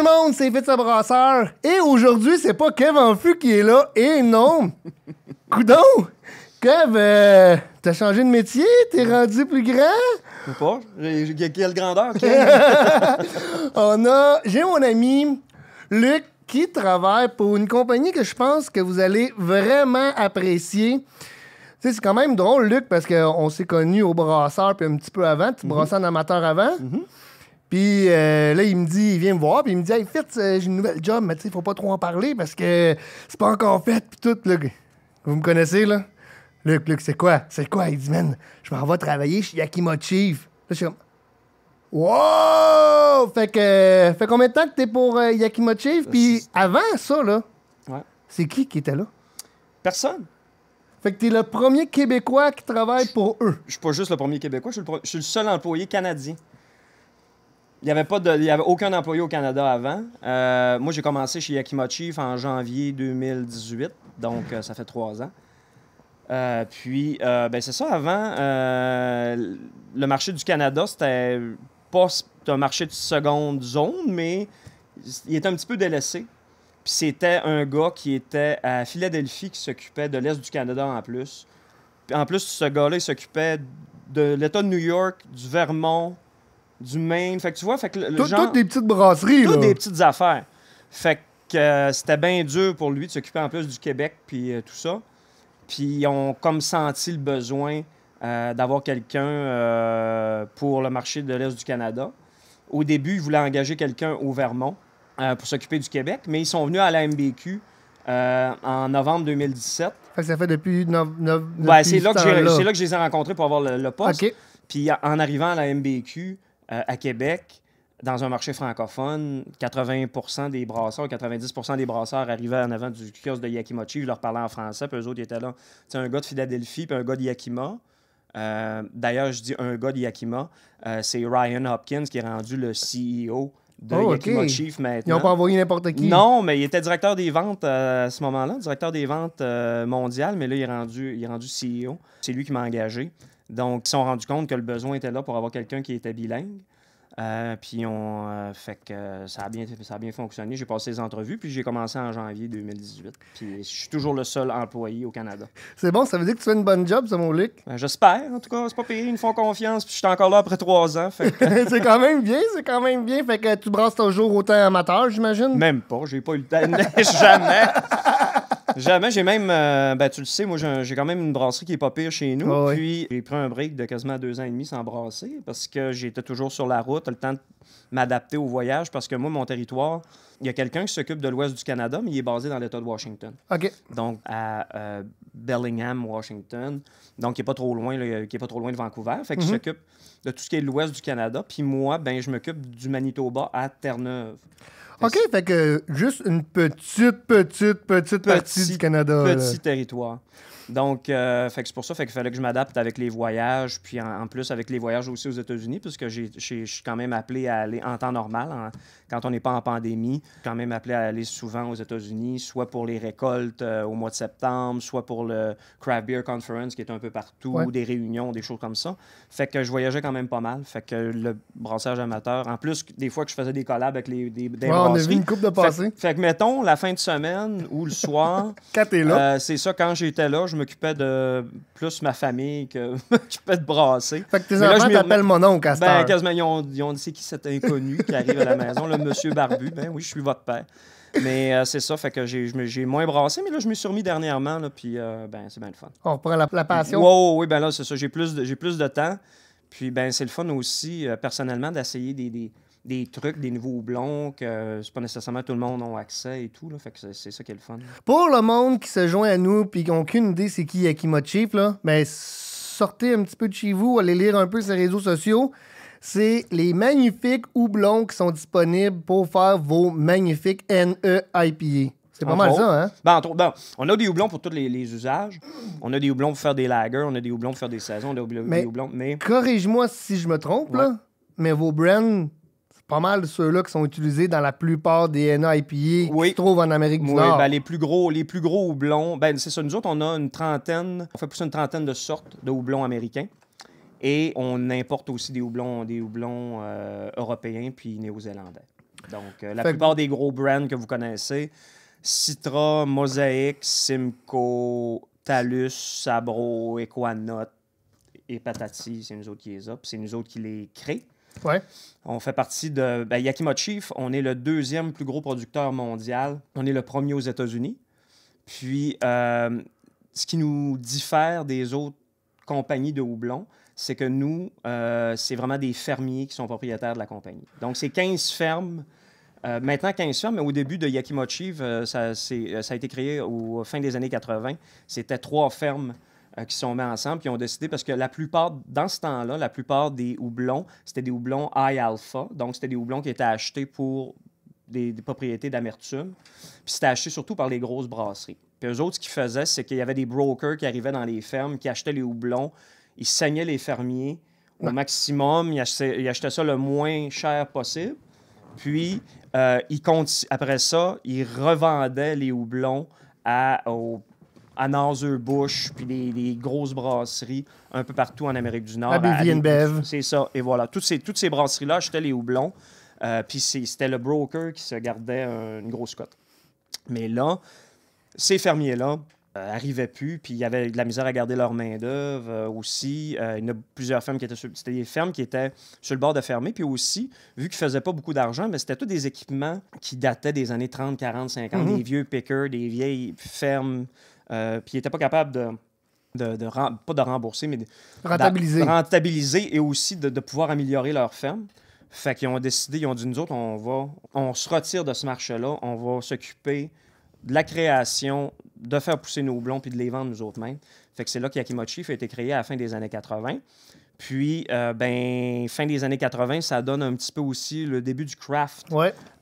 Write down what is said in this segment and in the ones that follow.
tout le monde, c'est Fitz Brasseur. Et aujourd'hui, c'est pas Kev Enfu qui est là. Et non. Coudon, Kev, euh, t'as changé de métier? T'es rendu plus grand? Ou pas? J'ai quelle grandeur, On a. J'ai mon ami Luc qui travaille pour une compagnie que je pense que vous allez vraiment apprécier. Tu sais, c'est quand même drôle, Luc, parce qu'on s'est connus au brasseur puis un petit peu avant. Tu mhm. brassais en amateur avant. Mhm. Puis euh, là, il me dit, il vient me voir, puis il me dit, hey, euh, j'ai une nouvelle job, mais tu sais, faut pas trop en parler parce que c'est pas encore fait, puis tout. Là. Vous me connaissez, là? Luc, Luc, c'est quoi? C'est quoi? Il dit, man, je m'en vais travailler chez Yakima Chief. Là, je suis comme, wow! Fait que, fait combien de temps que t'es pour euh, Yakima Chief? Puis avant ça, là, c'est qui qui était là? Personne. Fait que t'es le premier Québécois qui travaille pour eux. Je suis pas juste le premier Québécois, je suis le seul employé canadien. Il n'y avait, pas avait aucun employé au Canada avant. Euh, moi, j'ai commencé chez Chief en janvier 2018, donc euh, ça fait trois ans. Euh, puis, ben, c'est ça, avant, le marché du Canada, c'était pas un marché de seconde zone, mais il était un petit peu délaissé. Puis c'était un gars qui était à Philadelphie qui s'occupait de l'Est du Canada en plus. Puis en plus, ce gars-là, il s'occupait de l'État de New York, du Vermont, du même. Fait tu vois, fait Toutes des petites brasseries, Toutes des petites affaires. Fait que euh, c'était bien dur pour lui de s'occuper en plus du Québec puis euh, tout ça. Puis ils ont comme senti le besoin euh, d'avoir quelqu'un pour le marché de l'Est du Canada. Au début, ils voulaient engager quelqu'un au Vermont pour s'occuper du Québec, mais ils sont venus à la MBQ en novembre 2017. ça fait depuis... 9 no, c'est, là que je les ai rencontrés pour avoir le, poste. Puis en arrivant à la MBQ, euh, à Québec, dans un marché francophone, 80 des brasseurs, 90 des brasseurs arrivaient en avant du kiosque de Yakima Chief. je leur parlais en français, puis eux autres étaient là. C'est un gars de Philadelphie, puis un gars de Yakima. Euh, d'ailleurs, je dis un gars de Yakima, euh, c'est Ryan Hopkins qui est rendu le CEO de oh, Yakima Chief maintenant. Ils n'ont pas envoyé n'importe qui. Non, mais il était directeur des ventes à ce moment-là, directeur des ventes mondiales, mais là, il est rendu, il est rendu CEO. C'est lui qui m'a engagé. Donc, ils se sont rendus compte que le besoin était là pour avoir quelqu'un qui était bilingue. Euh, puis on euh, fait que ça a bien, ça a bien fonctionné. J'ai passé les entrevues, puis j'ai commencé en janvier 2018. Puis je suis toujours le seul employé au Canada. C'est bon, ça veut dire que tu fais une bonne job, ça, mon Luc? Ben, j'espère, en tout cas. C'est pas payé, ils me font confiance, puis je suis encore là après trois ans. c'est quand même bien, c'est quand même bien. Fait que tu brasses toujours autant amateur, j'imagine? Même pas, j'ai pas eu le temps. Jamais! Jamais. J'ai même, euh, ben, tu le sais, moi, j'ai quand même une brasserie qui est pas pire chez nous. puis, j'ai pris un break de quasiment deux ans et demi sans brasser parce que j'étais toujours sur la route, le temps de m'adapter au voyage parce que moi, mon territoire, il y a quelqu'un qui s'occupe de l'ouest du Canada, mais il est basé dans l'État de Washington. OK. Donc, à euh, Bellingham, Washington. Donc, il n'est pas trop loin, qui est pas trop loin de Vancouver. Fait qu'il mhm. s'occupe de tout ce qui est l'ouest du Canada. Puis moi, ben, je m'occupe du Manitoba à Terre-Neuve. OK, fait que juste une petite, petite, petite partie du Canada. Petit territoire. Donc, euh, fait c'est pour ça fait qu'il fallait que je m'adapte avec les voyages, puis en, plus avec les voyages aussi aux États-Unis, puisque je suis quand même appelé à aller en temps normal, quand on n'est pas en pandémie, quand même appelé à aller souvent aux États-Unis, soit pour les récoltes euh, au mois de septembre, soit pour le Crab Beer Conference qui est un peu partout, des réunions, des choses comme ça. Fait que je voyageais quand même pas mal. Fait que le brassage amateur, en plus, des fois que je faisais des collabs avec les, des, des ouais, On a vu une coupe de passé. Fait, que mettons, la fin de semaine ou le soir. quand là. Euh, c'est ça, quand j'étais là, je m'occupais de plus ma famille que m'occupais de brasser. Fait que tes mon nom, Castor. Ben, quasiment, ils ont, dit c'est qui cet inconnu qui arrive à la maison, le monsieur barbu. Ben oui, je suis votre père. Mais euh, c'est ça, fait que j'ai moins brassé, mais là, je me suis remis dernièrement, là, puis euh, ben, c'est bien le fun. On reprend la, passion. oui, ben là, c'est ça, j'ai plus, de, plus de temps. Puis, ben c'est le fun aussi, euh, personnellement, d'essayer des, des trucs, des nouveaux houblons que euh, c'est pas nécessairement tout le monde a accès et tout. Là, fait que c'est ça qui est le fun. Pour le monde qui se joint à nous et qui n'a aucune idée c'est qui qui Chief, là, ben, sortez un petit peu de chez vous, allez lire un peu ses réseaux sociaux. C'est les magnifiques houblons qui sont disponibles pour faire vos magnifiques NEIPA. C'est pas mal ça, hein? Ben, ben, on a des houblons pour tous les, usages. On a des houblons pour faire des lagers, on a des houblons pour faire des saisons, on a des houblons, mais... Corrige-moi si je me trompe, là, mais vos brands pas mal ceux-là qui sont utilisés dans la plupart des NAIPI oui. qui se trouvent en Amérique du oui, Nord. Ben, les plus gros, les plus gros houblons, ben c'est ça. Nous autres, on a une trentaine, on fait plus une trentaine de sortes de houblons américains. Et on importe aussi des houblons, des houblons euh, européens puis néo-zélandais. Donc, euh, la plupart des gros brands que vous connaissez, Citra, Mosaic, Simcoe, Talus, Sabro, Equanote et Patati, c'est nous autres qui les a. c'est nous autres qui les créent. On fait partie de ben, Yakima Chief. On est le deuxième plus gros producteur mondial. On est le premier aux États-Unis. Puis, euh, ce qui nous diffère des autres compagnies de houblon, c'est que nous, euh, c'est vraiment des fermiers qui sont propriétaires de la compagnie. Donc, c'est 15 fermes. Euh, maintenant, 15 fermes, mais au début de Yakima Chief, ça, ça, a été créé au fin des années 80. C'était trois fermes euh, qui sont mis ensemble, ils ont décidé, parce que la plupart, dans ce temps-là, la plupart des houblons, c'était des houblons high alpha, donc c'était des houblons qui étaient achetés pour des, propriétés d'amertume, puis c'était acheté surtout par les grosses brasseries. Puis eux autres, ce qu'ils faisaient, c'est qu'il y avait des brokers qui arrivaient dans les fermes, qui achetaient les houblons, ils saignaient les fermiers au maximum, ils achetaient, ça le moins cher possible, puis euh, ils, après ça, ils revendaient les houblons à, aux à Bush, puis des, grosses brasseries un peu partout en Amérique du Nord. Bev. C'est ça, et voilà. Toutes ces, toutes ces brasseries-là j'étais les houblons, euh, puis c'était le broker qui se gardait une grosse cote. Mais là, ces fermiers-là, euh, arrivaient plus, puis il y avait de la misère à garder leur main-d'œuvre euh, aussi. il y en a plusieurs fermes qui étaient sur, c'était des fermes qui étaient sur le bord de fermer, puis aussi, vu qu'ils faisaient pas beaucoup d'argent, mais c'était tout des équipements qui dataient des années 30, 40, 50, des vieux pickers, des vieilles fermes euh, puis il n'étaient pas capables de. pas de rembourser, mais de rentabiliser. et aussi de, pouvoir améliorer leur ferme. Fait qu'ils ont décidé, ils ont dit, nous autres, on, va, on se retire de ce marché-là, on va s'occuper de la création, de faire pousser nos blonds puis de les vendre nous autres mêmes. Fait que c'est là qu'Yakimochi a été créé à la fin des années 80. Puis, euh, ben, fin des années 80, ça donne un petit peu aussi le début du craft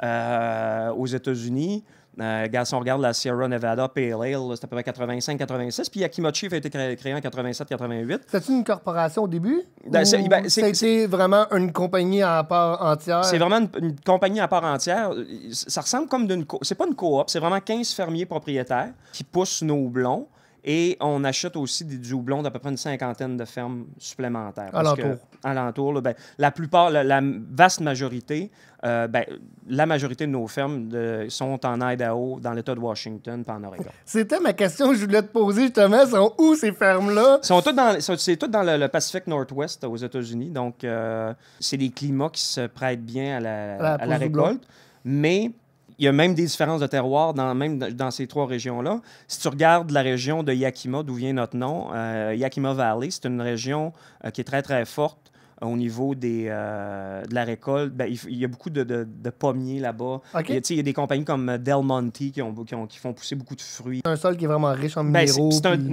euh, aux États-Unis. Euh, si on regarde la Sierra Nevada Pale Ale, c'est à peu près 85-86. Puis Chief a été créé, en 87-88. C'était une corporation au début? Ben, c'est ben, C'était vraiment une compagnie à part entière? C'est vraiment une, compagnie à part entière. Ça ressemble comme d'une... C'est pas une coop, c'est vraiment 15 fermiers propriétaires qui poussent nos blonds. Et on achète aussi des, doublons d'à peu près une cinquantaine de fermes supplémentaires. Alentour. alentour, ben, la plupart, la, vaste majorité, euh, ben, la majorité de nos fermes de, sont en Idaho, dans l'État de Washington, pas en Oregon. C'était ma question que je voulais te poser justement. Sont où ces fermes-là? Sont toutes dans, c'est tout dans le, Pacifique nord Northwest aux États-Unis. Donc, euh, c'est des climats qui se prêtent bien à la, à la récolte. Mais il y a même des différences de terroir dans, même dans ces trois régions-là. Si tu regardes la région de Yakima, d'où vient notre nom, euh, Yakima Valley, c'est une région euh, qui est très, très forte euh, au niveau des, de la récolte. Ben, il, y a beaucoup de, de, de pommiers là-bas. Il, y a des compagnies comme Del Monte qui, ont, qui, qui font pousser beaucoup de fruits. C'est un sol qui est vraiment riche en ben, minéraux.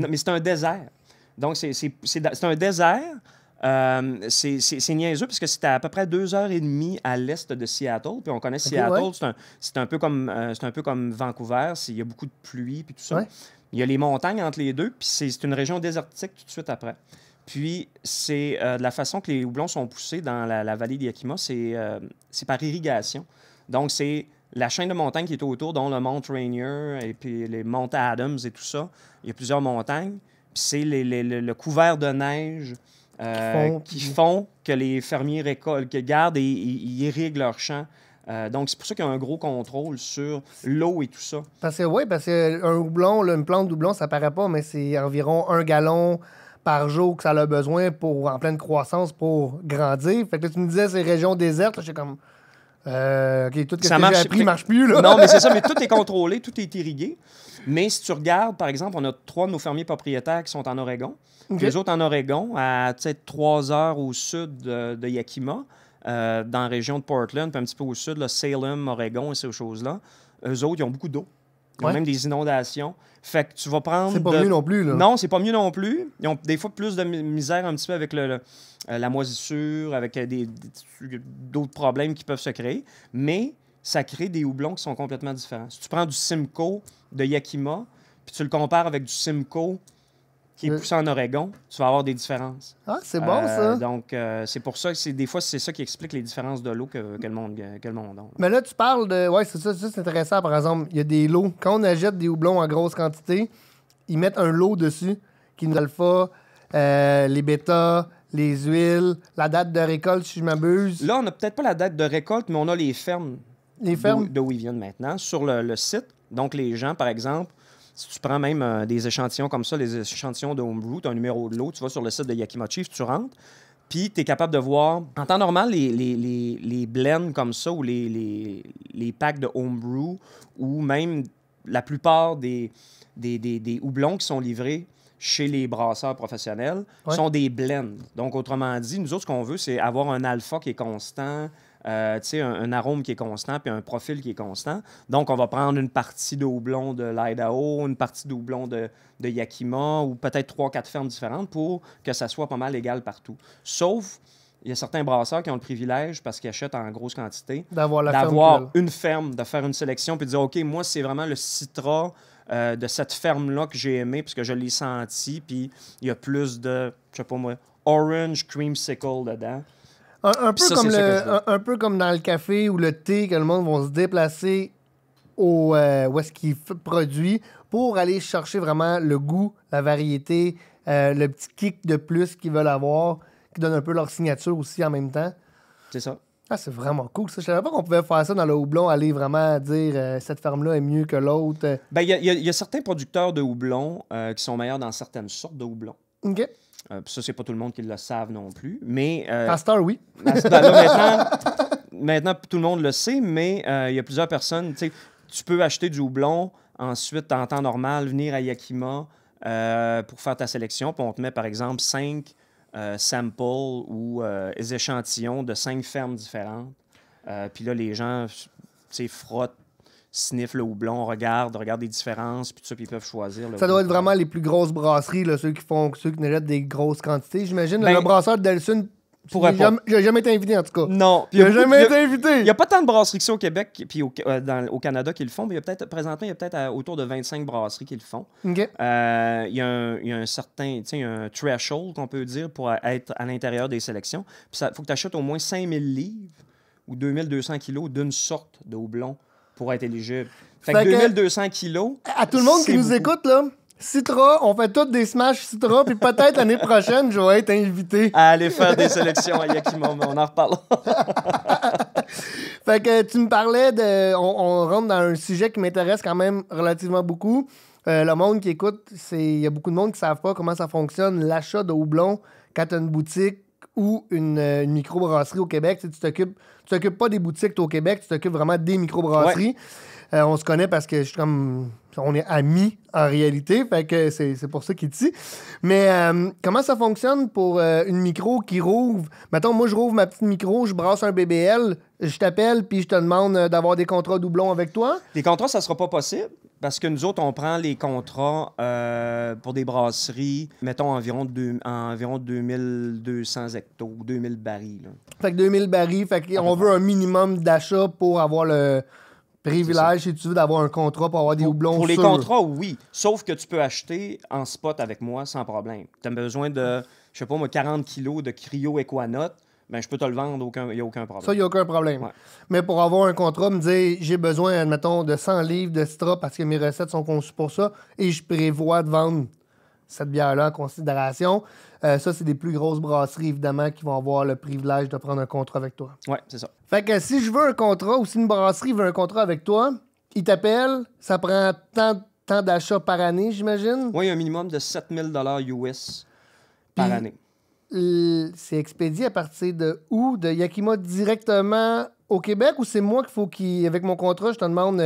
mais c'est un désert. Donc, c'est un désert euh, c'est niaiseux parce que c'est à peu près deux heures et demie à l'est de Seattle. Puis on connaît Seattle, c'est un, un, peu comme, euh, c'est un peu comme Vancouver, il y a beaucoup de pluie puis tout ça. Il y a les montagnes entre les deux, puis c'est une région désertique tout de suite après. Puis, c'est euh, de la façon que les houblons sont poussés dans la, la vallée d'Yakima, c'est par irrigation. Donc, c'est la chaîne de montagnes qui est autour, dont le Mont Rainier et puis les Monts Adams et tout ça. Il y a plusieurs montagnes. Puis c'est le couvert de neige euh, qui, font... que les fermiers gardent et irriguent leurs champs. Euh, donc, c'est pour ça qu'il y a un gros contrôle sur l'eau et tout ça. Parce que, oui, parce qu'un houblon, une plante doublon, ça paraît pas, mais c'est environ un gallon par jour que ça a besoin pour, en pleine croissance pour grandir. Fait que tu me disais, ces régions désertes, j'ai comme euh, tout ce marche, plus. Non, mais c'est ça, mais tout est contrôlé, tout est irrigué. Mais si tu regardes, par exemple, on a trois de nos fermiers propriétaires qui sont en Oregon. Les autres en Oregon, à trois heures au sud de, Yakima, euh, dans la région de Portland, puis un petit peu au sud, Salem, Oregon et ces choses-là. Eux autres, ils ont beaucoup d'eau. Il y même des inondations. Fait que tu vas prendre. C'est pas mieux non plus, là. Non, c'est pas mieux non plus. Ils ont des fois plus de misère un petit peu avec le, euh, la moisissure, avec euh, des, d'autres problèmes qui peuvent se créer. Mais ça crée des houblons qui sont complètement différents. Si tu prends du Simcoe de Yakima, puis tu le compares avec du Simcoe qui euh. en Oregon, tu vas avoir des différences. Ah, c'est bon, euh, ça. Donc, euh, c'est pour ça que des fois, c'est ça qui explique les différences de lots que, le monde, que le monde a. Mais là, tu parles de. Oui, c'est ça, ça c'est intéressant. Par exemple, il y a des lots. Quand on achète des houblons en grosse quantité, ils mettent un lot dessus qui nous alpha, les bêta, les huiles, la date de récolte, si je m'abuse. Là, on n'a peut-être pas la date de récolte, mais on a les fermes. Les fermes. D'où ils viennent maintenant sur le site. Donc, les gens, par exemple, si tu prends même euh, des échantillons comme ça, les échantillons de Homebrew, tu as un numéro de l'eau, tu vas sur le site de Yakima Chief, tu rentres, puis tu es capable de voir, en temps normal, les, blends comme ça ou les, les, packs de Homebrew ou même la plupart des, des, houblons qui sont livrés chez les brasseurs professionnels sont des blends. Donc, autrement dit, nous autres, ce qu'on veut, c'est avoir un alpha qui est constant, euh, tu un, un, arôme qui est constant puis un profil qui est constant. Donc, on va prendre une partie de houblon de l'Idaho, une partie de houblon de, de Yakima ou peut-être trois, quatre fermes différentes pour que ça soit pas mal égal partout. Sauf il y a certains brasseurs qui ont le privilège, parce qu'ils achètent en grosse quantité, d'avoir, ferme une ferme, de faire une sélection, puis de dire, OK, moi, c'est vraiment le citra euh, de cette ferme-là que j'ai aimé, puisque je l'ai senti, puis il y a plus de, je sais pas moi, orange creamsicle dedans. Un, peu comme un, peu comme dans le café ou le thé, que le monde va se déplacer au, euh, où est-ce qu'il produit pour aller chercher vraiment le goût, la variété, euh, le petit kick de plus qu'ils veulent avoir, qui donne un peu leur signature aussi en même temps. C'est ça. Ah, c'est vraiment cool. Ça. Je savais pas qu'on pouvait faire ça dans le houblon, aller vraiment dire euh, cette ferme-là est mieux que l'autre. Ben, il y, y, a certains producteurs de houblon qui sont meilleurs dans certaines sortes de houblon. OK. Euh, ça, c'est pas tout le monde qui le savent non plus. Mais, Pasteur, euh, oui. Ben, maintenant, maintenant, tout le monde le sait, mais euh, il y a plusieurs personnes. Tu peux acheter du houblon, ensuite, en temps normal, venir à Yakima pour faire ta sélection. Puis on te met, par exemple, cinq samples ou échantillons de cinq fermes différentes. puis là, les gens frottent sniffent le houblon, regarde, regarde les différences, puis tout ça, puis ils peuvent choisir. ça doit être vraiment les plus grosses brasseries, ceux qui font ceux qui nous des grosses quantités. J'imagine le ben, brasseur de Delsun pourrait J'ai jamais été invité, en tout cas. Non. Il jamais été invité. Il n'y a pas tant de brasseries que ça au Québec puis au, euh, Canada qui le font, mais y a peut-être, présentement, il y a peut-être autour de 25 brasseries qui le font. Euh, il, y a un, certain, threshold qu'on peut dire pour être à l'intérieur des sélections. il faut que tu achètes au moins 5000 livres ou 2200 kilos d'une sorte de houblon pour être éligible. Fait, que, 2200 kilos. À tout le monde qui nous écoute, là, Citra, on fait tous des smash Citra, puis peut-être l'année prochaine, je vais être invité. À aller faire des sélections à Yakimon, on en reparle. fait que tu me parlais de. On, rentre dans un sujet qui m'intéresse quand même relativement beaucoup. Euh, le monde qui écoute, c'est il y a beaucoup de monde qui ne savent pas comment ça fonctionne, l'achat de houblon quand tu as une boutique ou une, une microbrasserie au Québec. Tu t'occupes tu t'occupes pas des boutiques au Québec, tu t'occupes vraiment des microbrasseries. brasseries. Euh, on se connaît parce que je suis comme. On est amis en réalité, fait que c'est pour ça qu'il dit. Mais euh, comment ça fonctionne pour euh, une micro qui rouvre Maintenant, moi, je rouvre ma petite micro, je brasse un BBL, je t'appelle, puis je te demande d'avoir des contrats doublons avec toi. Des contrats, ça sera pas possible. Parce que nous autres, on prend les contrats euh, pour des brasseries, mettons environ, deux, environ 2200 hectares, 2000 barils. Fait que 2000 barils, fait on veut un minimum d'achat pour avoir le privilège, si tu veux, d'avoir un contrat pour avoir des houblons Pour les contrats, oui. Sauf que tu peux acheter en spot avec moi sans problème. Tu as besoin de, je sais pas moi, 40 kilos de cryo Equanote ben, je peux te le vendre, il n'y a aucun problème. Ça, il n'y a aucun problème. Mais pour avoir un contrat, me dire, j'ai besoin, admettons, de 100 livres de citra parce que mes recettes sont conçues pour ça et je prévois de vendre cette bière-là en considération. Euh, ça, c'est des plus grosses brasseries, évidemment, qui vont avoir le privilège de prendre un contrat avec toi. Oui, c'est ça. Fait que si je veux un contrat ou si une brasserie veut un contrat avec toi, il t'appelle, ça prend tant, d'achats par année, j'imagine? Oui, un minimum de 7000 US par année c'est expédié à partir de où? De Yakima directement au Québec ou c'est moi qu'il faut qui, avec mon contrat, je te demande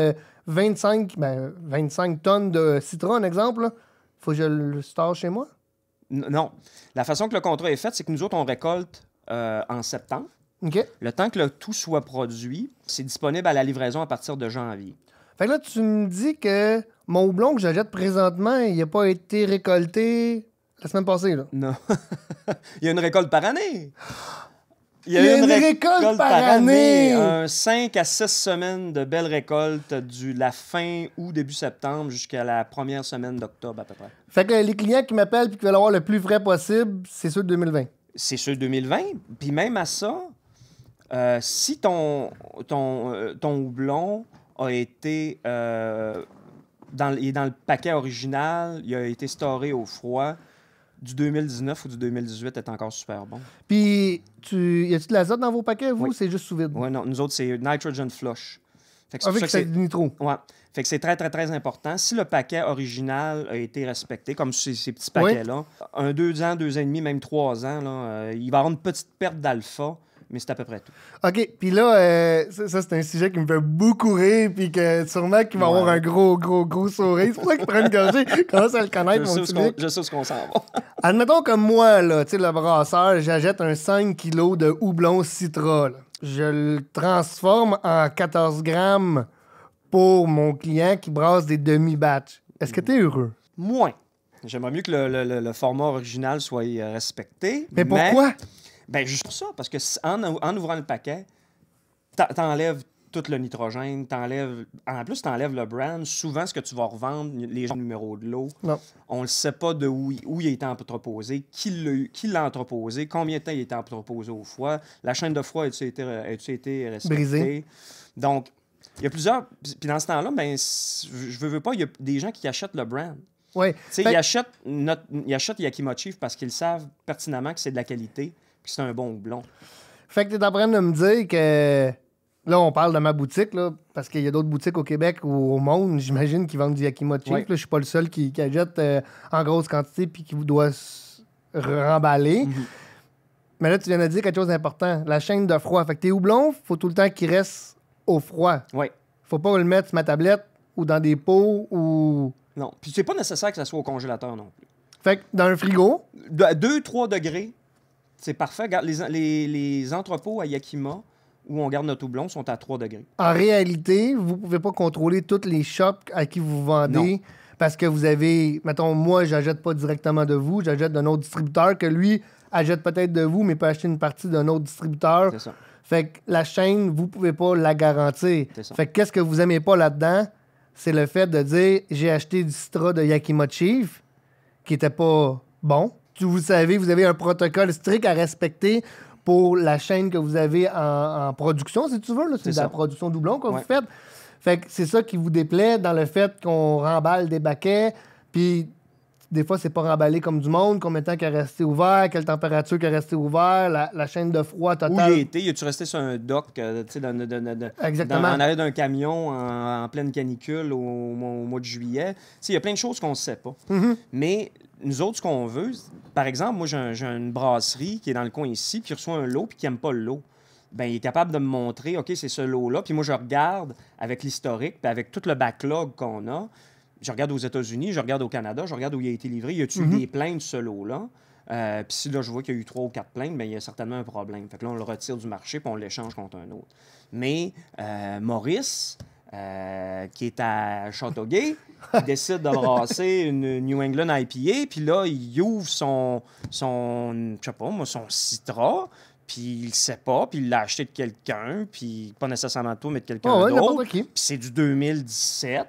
25, euh, 25 ben, tonnes de citron, un exemple? Faut que je le store chez moi? Non. La façon que le contrat est fait, c'est que nous autres, on récolte euh, en septembre. Ok. Le temps que le tout soit produit, c'est disponible à la livraison à partir de janvier. Fait que là, tu me dis que mon houblon que j'achète présentement, il n'a pas été récolté la semaine passée, là. Non. il y a une récolte par année. Il y a, une, récolte, par, année. Un 5 à 6 semaines de belles récoltes du la fin ou début septembre jusqu'à la première semaine d'octobre à peu près. Fait que les clients qui m'appellent et qui veulent avoir le plus vrai possible, c'est ceux de 2020. C'est ceux de 2020. Puis même à ça, euh, si ton, ton, euh, ton houblon a été euh, dans, il est dans le paquet original, il a été storé au froid, du 2019 ou du 2018 est encore super bon. Puis, tu... y a-t-il de l'azote dans vos paquets, vous, c'est juste sous vide? Oui, non, nous autres, c'est nitrogen flush. Fait que Avec ah, que c'est du nitro. Ouais. Fait que c'est très, très, très important. Si le paquet original a été respecté, comme ces, petits paquets-là, un deux ans, deux ans et demi, même trois ans, là, euh, il va avoir une petite perte d'alpha, mais c'est à peu près tout. OK, puis là, euh, ça, c'est un sujet qui me fait beaucoup rire, puis que sûrement qu'il va avoir un gros, gros, gros sourire. C'est pour ça qu'il prend une gorgée, Comment ça le connaît, mon sais Je sais ce qu'on s'en va. Admettons comme moi, là, tu sais, le brasseur, j'achète un 5 kg de houblon citra. Je le transforme en 14 grammes pour mon client qui brasse des demi-batchs. Est-ce que tu es heureux? Moins. J'aimerais mieux que le, format original soit respecté. mais... pourquoi? Ben, juste pour ça, parce que en, ouvrant le paquet, t'enlèves tout le nitrogène, t'enlèves. En plus, t'enlèves le brand. Souvent, ce que tu vas revendre, les gens numéro de l'eau, on ne sait pas de où, où il été entreposé, qui l'a entreposé, combien de temps il est entreposé au foie, la chaîne de froid a-t-il été, été Donc, il y a plusieurs. Puis dans ce temps-là, ben, je veux, veux pas, il y a des gens qui achètent le brand. Ouais. sais, Ils, achètent notre, ils achètent Yakimochi parce qu'ils savent pertinemment que c'est de la qualité c'est un bon houblon. Fait que t'es en train de me dire que. Là, on parle de ma boutique, là, parce qu'il y a d'autres boutiques au Québec ou au monde, j'imagine, qui vendent du Yakimochi. Ouais. Je suis pas le seul qui, qui euh, en grosse quantité puis qui vous doit remballer. Mhm. Mais là, tu viens de dire quelque chose d'important. La chaîne de froid. Fait que tes houblons, faut tout le temps qu'ils restent au froid. Oui. Faut pas le mettre sur ma tablette ou dans des pots ou. Non. Puis c'est pas nécessaire que ça soit au congélateur non plus. Fait que dans un frigo. 2-3 degrés, c'est parfait. les, entrepôts à Yakima où on garde notre houblon sont à 3 degrés. En réalité, vous ne pouvez pas contrôler toutes les shops à qui vous vendez. Parce que vous avez, mettons, moi, j'achète pas directement de vous, j'achète d'un autre distributeur que lui achète peut-être de vous, mais peut acheter une partie d'un autre distributeur. C'est ça. Fait que la chaîne, vous ne pouvez pas la garantir. C'est ça. Fait qu'est-ce que vous aimez pas là-dedans, c'est le fait de dire j'ai acheté du citra de Yakima Chief, qui n'était pas bon vous savez, vous avez un protocole strict à respecter pour la chaîne que vous avez en, production, si tu veux. C'est de la production doublon que vous faites. Fait c'est ça qui vous déplaît dans le fait qu'on remballe des baquets, puis des fois, c'est pas remballé comme du monde, combien de temps qu'il a resté ouvert, quelle température qu'il a resté ouvert, la, chaîne de froid totale. Où il était, il tu resté sur un dock, euh, tu sais, dans, dans, Exactement. en arrêt d'un camion en, pleine canicule au, mois de juillet. Tu il y a plein de choses qu'on ne sait pas. Mm-hmm. Mais nous autres, ce qu'on veut, par exemple, moi, j'ai une brasserie qui est dans le coin ici, qui reçoit un lot, puis qui n'aime pas le lot. Ben, il est capable de me montrer, OK, c'est ce lot-là. Puis moi, je regarde avec l'historique, puis avec tout le backlog qu'on a. Je regarde aux États-Unis, je regarde au Canada, je regarde où il a été livré. Y a-t-il mhm. des plaintes de ce lot-là? Euh, puis si là, je vois qu'il y a eu trois ou quatre plaintes, bien, il y a certainement un problème. Fait que là, on le retire du marché, puis on l'échange contre un autre. Mais euh, Maurice, euh, qui est à Châteauguay, qui décide de brasser une New England IPA, puis là, il ouvre son, son je sais pas moi, son citra, puis il sait pas, puis il l'a acheté de quelqu'un, puis pas nécessairement toi, mais de quelqu'un d'autre. c'est du 2017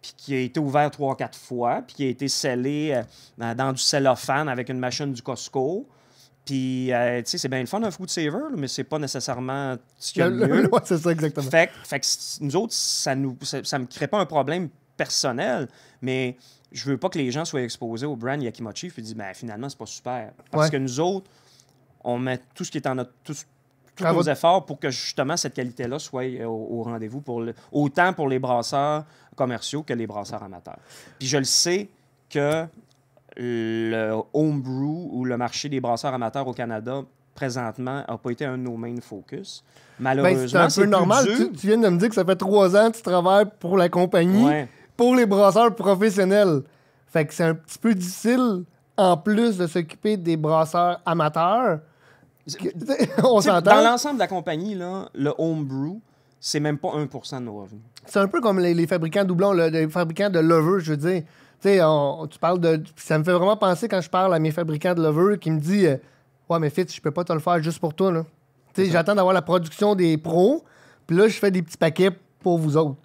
puis qui a été ouvert trois, quatre fois, puis qui a été scellé euh, dans du cellophane avec une machine du Costco. Puis, euh, tu sais, c'est bien le fun d'un food saver, mais c'est pas nécessairement ce qu'il y a mieux. c'est ça, exactement. Fait, que nous autres, ça nous ça, me crée pas un problème personnel, mais je veux pas que les gens soient exposés au brand Yakimochi puis disent, ben finalement, c'est pas super. Parce que nous autres, on met tout ce qui est en notre. tous nos efforts pour que justement cette qualité-là soit euh, au, rendez-vous, pour autant pour les brasseurs commerciaux que les brasseurs amateurs. Puis je le sais que le homebrew ou le marché des brasseurs amateurs au Canada présentement n'a pas été un de nos main focus. Ben, Malheureusement, c'est un peu normal. Tu, viens de me dire que ça fait trois ans que tu travailles pour la compagnie, pour les brasseurs professionnels. Fait que c'est un petit peu difficile, en plus de s'occuper des brasseurs amateurs. Dans l'ensemble de la compagnie, là, le homebrew, c'est même pas 1% de nos revenus. C'est un peu comme les, fabricants doublons, le, les fabricants de levure, je veux dire tu parles de. Ça me fait vraiment penser quand je parle à mes fabricants de lover qui me disent euh, Ouais, mais Fitz, je peux pas te le faire juste pour toi. Tu sais, J'attends d'avoir la production des pros, puis là, je fais des petits paquets pour vous autres.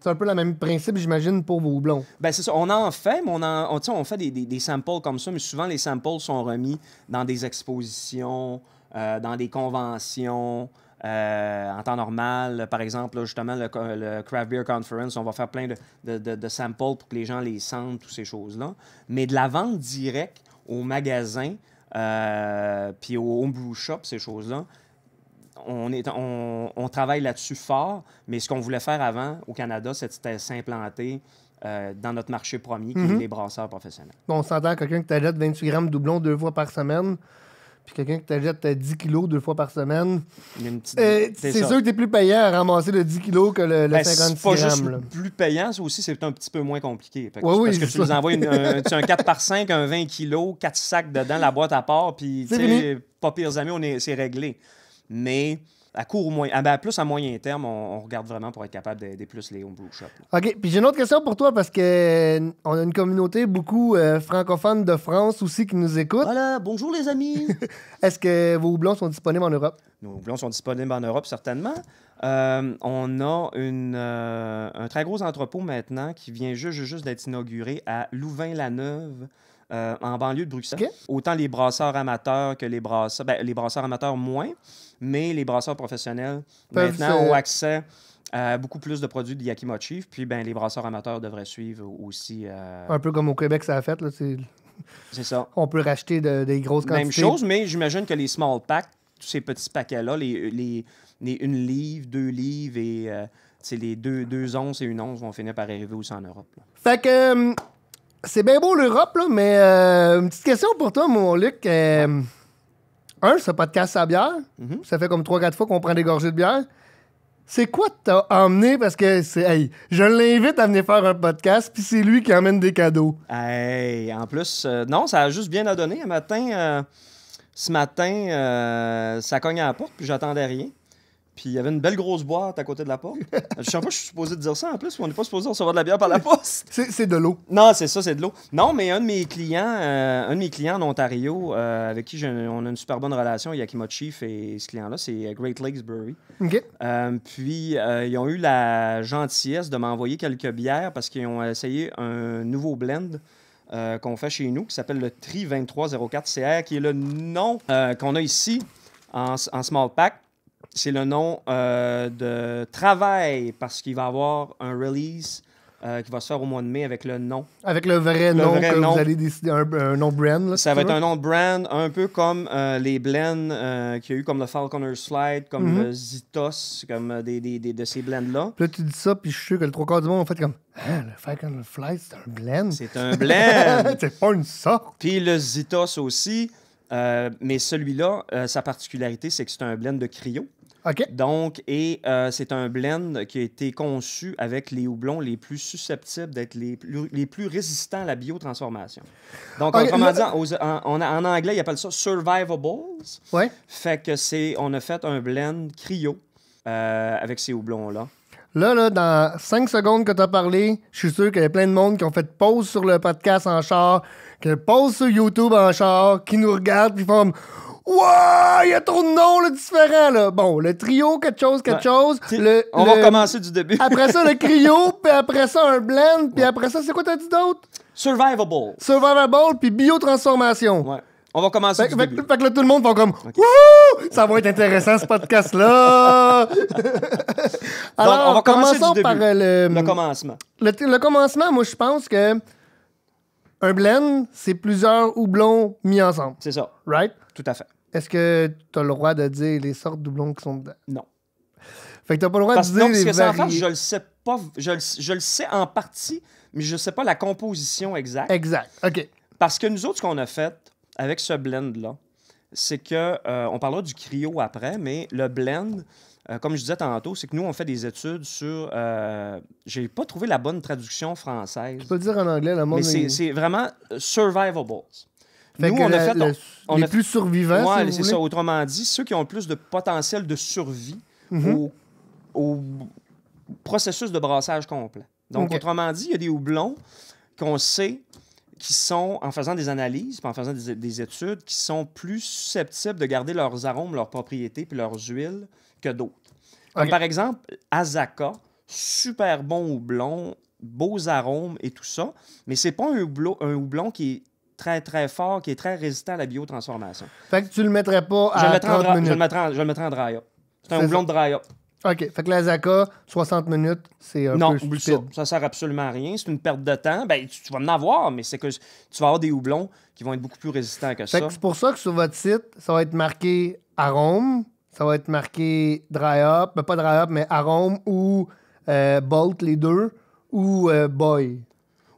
C'est un peu le même principe, j'imagine, pour vos blonds. Ben c'est ça. On en fait, mais on, en, fait des, des, samples comme ça, mais souvent, les samples sont remis dans des expositions, euh, dans des conventions. Euh, en temps normal, par exemple, justement, le, Craft Beer Conference, on va faire plein de, samples pour que les gens les sentent, toutes ces choses-là. Mais de la vente directe au magasin, euh, puis au homebrew shop, ces choses-là, on, est, on, travaille là-dessus fort, mais ce qu'on voulait faire avant au Canada, c'était s'implanter euh, dans notre marché premier, qui est mm-hmm. les brasseurs professionnels. Bon, on s'entend quelqu'un qui t'ajoute 28 grammes de doublons deux fois par semaine puis quelqu'un qui t'achète 10 euh, kilos deux fois par semaine, euh, c'est sûr que t'es plus payant à ramasser le 10 kilos que le, le 50 ben, grammes. C'est pas plus payant, ça aussi c'est un petit peu moins compliqué. parce que tu nous envoies un, 4 par 5, un 20 kilos, 4 sacs dedans, la boîte à part, puis pas pires amis, c'est réglé. Mais à court ou moyen, ah, ben, plus à moyen terme, on, regarde vraiment pour être capable d'aider plus les homebrew shops. OK. Puis j'ai une autre question pour toi parce que euh, on a une communauté beaucoup euh, francophone de France aussi qui nous écoute. Voilà. Bonjour les amis. Est-ce que vos houblons sont disponibles en Europe? Nos houblons sont disponibles en Europe, certainement. Euh, on a une, un très gros entrepôt maintenant qui vient juste, juste d'être inauguré à Louvain-la-Neuve. en banlieue de Bruxelles. OK. Autant les brasseurs amateurs que les brasseurs, ben, les brasseurs amateurs moins, mais les brasseurs professionnels maintenant ont accès à beaucoup plus de produits de Chief, Puis ben, les brasseurs amateurs devraient suivre aussi. Euh, Un peu comme au Québec, ça a fait. c'est ça. On peut racheter des grosses quantités. Même chose, mais j'imagine que les small packs, tous ces petits paquets-là, les, les, une livre, deux livres et euh, les deux, deux onces et une once vont finir par arriver aussi en Europe. Fait que euh, c'est bien beau l'Europe, mais une petite question pour toi, mon Luc un, ce podcast à bière, mhm. ça fait comme 3-4 fois qu'on prend des gorgées de bière. C'est quoi t'as emmené? Parce que c'est. je l'invite à venir faire un podcast, puis c'est lui qui emmène des cadeaux. Hey, en plus, euh, non, ça a juste bien donné. Un matin, euh, ce matin, euh, ça cogne à la porte, puis j'attendais rien. Puis il y avait une belle grosse boîte à côté de la porte. je ne sais pas, je suis supposé dire ça en plus, on n'est pas supposé recevoir de la bière par la poste. c'est, de l'eau. Non, c'est ça, c'est de l'eau. Non, mais un de mes clients, euh, un de mes clients en Ontario, euh, avec qui on a une super bonne relation, Chief et ce client-là, c'est euh, Great Lakes Brewery. puis ils ont eu la gentillesse de m'envoyer quelques bières parce qu'ils ont essayé un nouveau blend. qu'on fait chez nous, qui s'appelle le Tri 2304 CR, qui est le nom qu'on a ici en small pack c'est le nom euh, de Travail parce qu'il va avoir un release euh, qui va se faire au mois de mai avec le nom. Avec le vrai nom vrai que vous allez décider, un, nom brand. ça va être un nom brand, un peu comme euh, les blends qu'il y a eu, comme le Falconer Slide, comme mhm. le Zitos, comme des, des, de ces blends-là. Puis là, tu dis ça, puis je suis que le trois quarts du monde, en fait, comme hein, le Falconer Slide, c'est un blend. C'est un blend. c'est pas une sorte. Puis le Zitos aussi. mais celui-là, sa particularité, c'est que c'est un blend de cryo. Donc, et euh, c'est un blend qui a été conçu avec les houblons les plus susceptibles d'être les, plus- les plus résistants à la biotransformation. Donc, comme en, anglais, ils appellent ça survivables. Ouais. Fait que c'est, on a fait un blend cryo euh, avec ces houblons-là. Là, là, dans cinq secondes que tu as parlé, je suis sûr qu'il y a plein de monde qui ont fait pause sur le podcast en char, qui pause sur YouTube en char, qui nous regardent, puis font Wouah! il y a ton nom là, différent. Là. Bon, le trio, quelque chose, quelque chose. on va commencer du début. après ça, le trio, puis après ça, un blend, puis après ça, c'est quoi t'as dit d'autre? Survivable. Survivable, puis biotransformation. Ouais. On va commencer. Fait, du début. fait que tout le monde va comme waouh, Ça va être intéressant ce podcast-là! Alors, on va commencer par euh, le, le commencement. le commencement, moi, je pense que un blend, c'est plusieurs houblons mis ensemble. C'est ça. Right? Tout à fait. Est-ce que tu as le droit de dire les sortes de doublons qui sont dedans? Non. Fait que t'as pas le droit de dire non, parce que ça en fait, je le sais pas. Je le, sais en partie, mais je sais pas la composition exacte. Exact. OK. Parce que nous autres, ce qu'on a fait avec ce blend-là, c'est que, euh, on parlera du cryo après, mais le blend, euh, comme je disais tantôt, c'est que nous, on fait des études sur. Euh, J'ai pas trouvé la bonne traduction française. Tu peux le dire en anglais, le monde. Mais c'est vraiment euh, survivables. Nous, on a fait on les plus survivants. Ouais, c'est ça. Autrement dit, ceux qui ont le plus de potentiel de survie mhm. au, processus de brassage complet. Donc, autrement dit, il y a des houblons qu'on sait qui sont, en faisant des analyses, en faisant des, études, qui sont plus susceptibles de garder leurs arômes, leurs propriétés, puis leurs huiles que d'autres. Par exemple, Azaka, super bon houblon, beaux arômes et tout ça, mais c'est pas un houblon, un houblon qui est très, très fort, qui est très résistant à la biotransformation. Fait que tu le mettrais pas à je minutes. Je le, mettrais en, dry up. C'est un houblon de dry up. OK. Fait que la Zaka, 60 minutes, c'est un peu stupide. Non, ça. Ça sert absolument à rien. C'est une perte de temps. Ben, tu, vas en avoir, mais c'est que tu vas avoir des houblons qui vont être beaucoup plus résistants que fait ça. c'est pour ça que sur votre site, ça va être marqué arôme, ça va être marqué dry up, ben, pas dry up, mais arôme ou euh, bolt, les deux, ou euh, boy.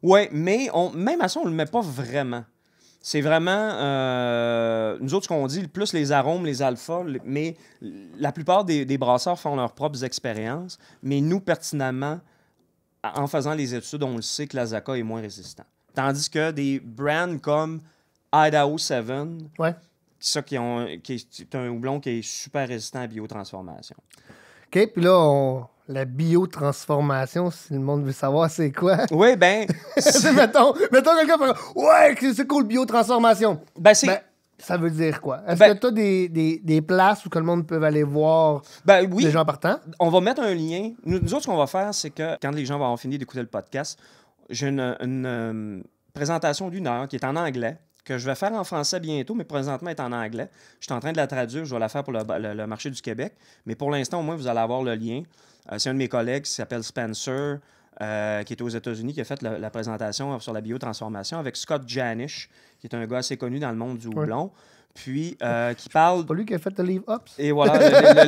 Oui, mais on, même à ça, on le met pas vraiment. C'est vraiment, euh, nous autres, ce qu'on dit, plus les arômes, les alphas, mais la plupart des, brasseurs font leurs propres expériences, mais nous, pertinemment, en faisant les études, on le sait que l'Azaka est moins résistant. Tandis que des brands comme Idaho 7, ouais. ça qui, ont, est un houblon qui est super résistant à biotransformation. OK, puis là, on, la biotransformation, si le monde veut savoir c'est quoi. Oui, ben. mettons, mettons quelqu'un fait Ouais, c'est cool, biotransformation. Ben, c'est. Ben, ça veut dire quoi? Est-ce ben- que tu as des, des, places où que le monde peut aller voir ben, oui. les gens partant? On va mettre un lien. Nous, autres, ce qu'on va faire, c'est que quand les gens vont avoir fini d'écouter le podcast, j'ai une, euh, présentation d'une heure qui est en anglais que je vais faire en français bientôt, mais présentement est en anglais. Je suis en train de la traduire, je vais la faire pour le, marché du Québec. Mais pour l'instant, au moins, vous allez avoir le lien. Euh, c'est un de mes collègues qui s'appelle Spencer, euh, qui est aux États-Unis, qui a fait la, présentation sur la biotransformation avec Scott Janish, qui est un gars assez connu dans le monde du houblon. puis euh, qui parle. C'est pas lui qui a fait le livre Ups. Et voilà,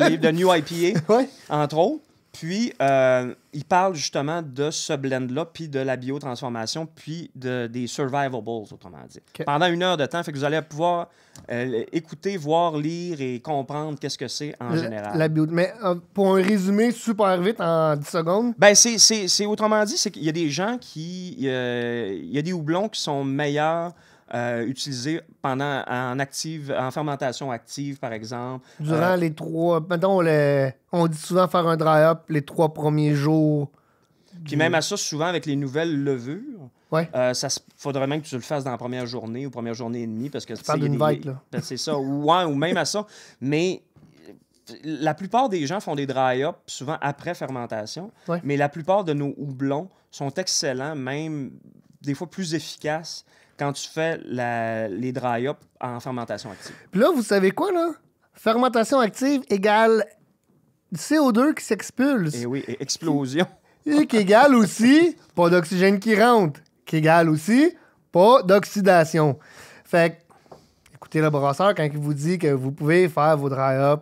le, de New IPA, ouais. entre autres. Puis, euh, il parle justement de ce blend-là, puis de la biotransformation, puis de, des survivables, autrement dit. Pendant une heure de temps, fait que vous allez pouvoir euh, écouter, voir, lire et comprendre qu'est-ce que c'est en général. La mais euh, pour un résumé super vite en 10 secondes. Ben, c'est autrement dit, c'est qu'il y a des gens qui. Il y a des houblons qui sont meilleurs euh, pendant, en, active, en fermentation active, par exemple. Euh, Durant les trois. Mettons, on dit souvent faire un dry-up les trois premiers jours. Puis même à ça, souvent avec les nouvelles levures, ouais. Euh, ça faudrait même que tu le fasses dans la première journée ou première journée et demie parce que c'est parles d'une vague, là. Ben, c'est ça, ou même à ça. Mais la plupart des gens font des dry-up souvent après fermentation, mais la plupart de nos houblons sont excellents, même des fois plus efficaces quand tu fais les dry up en fermentation active. Puis là, vous savez quoi, là? Fermentation active égale CO2 qui s'expulse. Eh et oui, explosion. Et qui égale aussi pas d'oxygène qui rentre, qui égale aussi pas d'oxydation. Fait écoutez le brasseur quand il vous dit que vous pouvez faire vos dry-up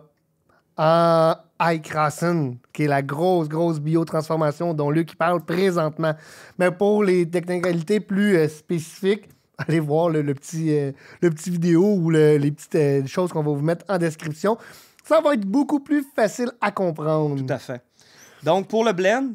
en Icrossin, qui est la grosse, grosse biotransformation dont Luc parle présentement. Mais pour les technicalités plus euh, spécifiques, allez voir le, petit, euh, le petit vidéo ou les petites euh, choses qu'on va vous mettre en description. Ça va être beaucoup plus facile à comprendre. Tout à fait. Donc, pour le blend,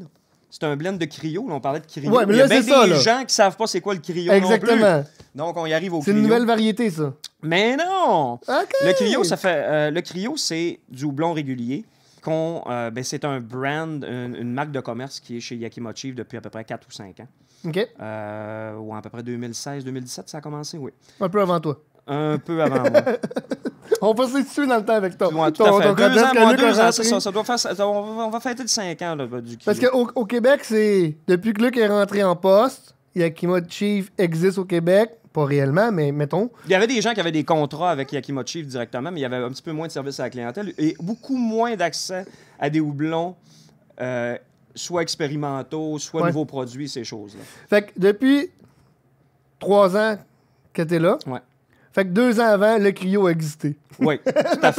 c'est un blend de cryo. on parlait de cryo. mais Il y a des gens qui savent pas c'est quoi le cryo Exactement. Donc, on y arrive au cryo. C'est une nouvelle variété, ça. Mais non! Le cryo, ça fait... Euh, le cryo, c'est du houblon régulier euh, ben, c'est un brand, une, marque de commerce qui est chez Yakima Chief depuis à peu près 4 ou 5 ans. OK. Euh, ou à peu près 2016-2017, ça a commencé, oui. Un peu avant toi. Un peu avant moi. On va se suivre dans le temps avec toi. tout à on, va, fêter de 5 ans là, du Parce qu'au Québec, c'est depuis que Luc est rentré en poste, Yakima Chief existe au Québec, pas réellement, mais mettons. Il y avait des gens qui avaient des contrats avec Yakima Chief directement, mais il y avait un petit peu moins de services à la clientèle et beaucoup moins d'accès à des houblons. Euh, soit expérimentaux, soit nouveaux produits, ces choses-là. Fait que depuis trois ans que t'es là, Fait que deux ans avant, le a existé. Oui, la,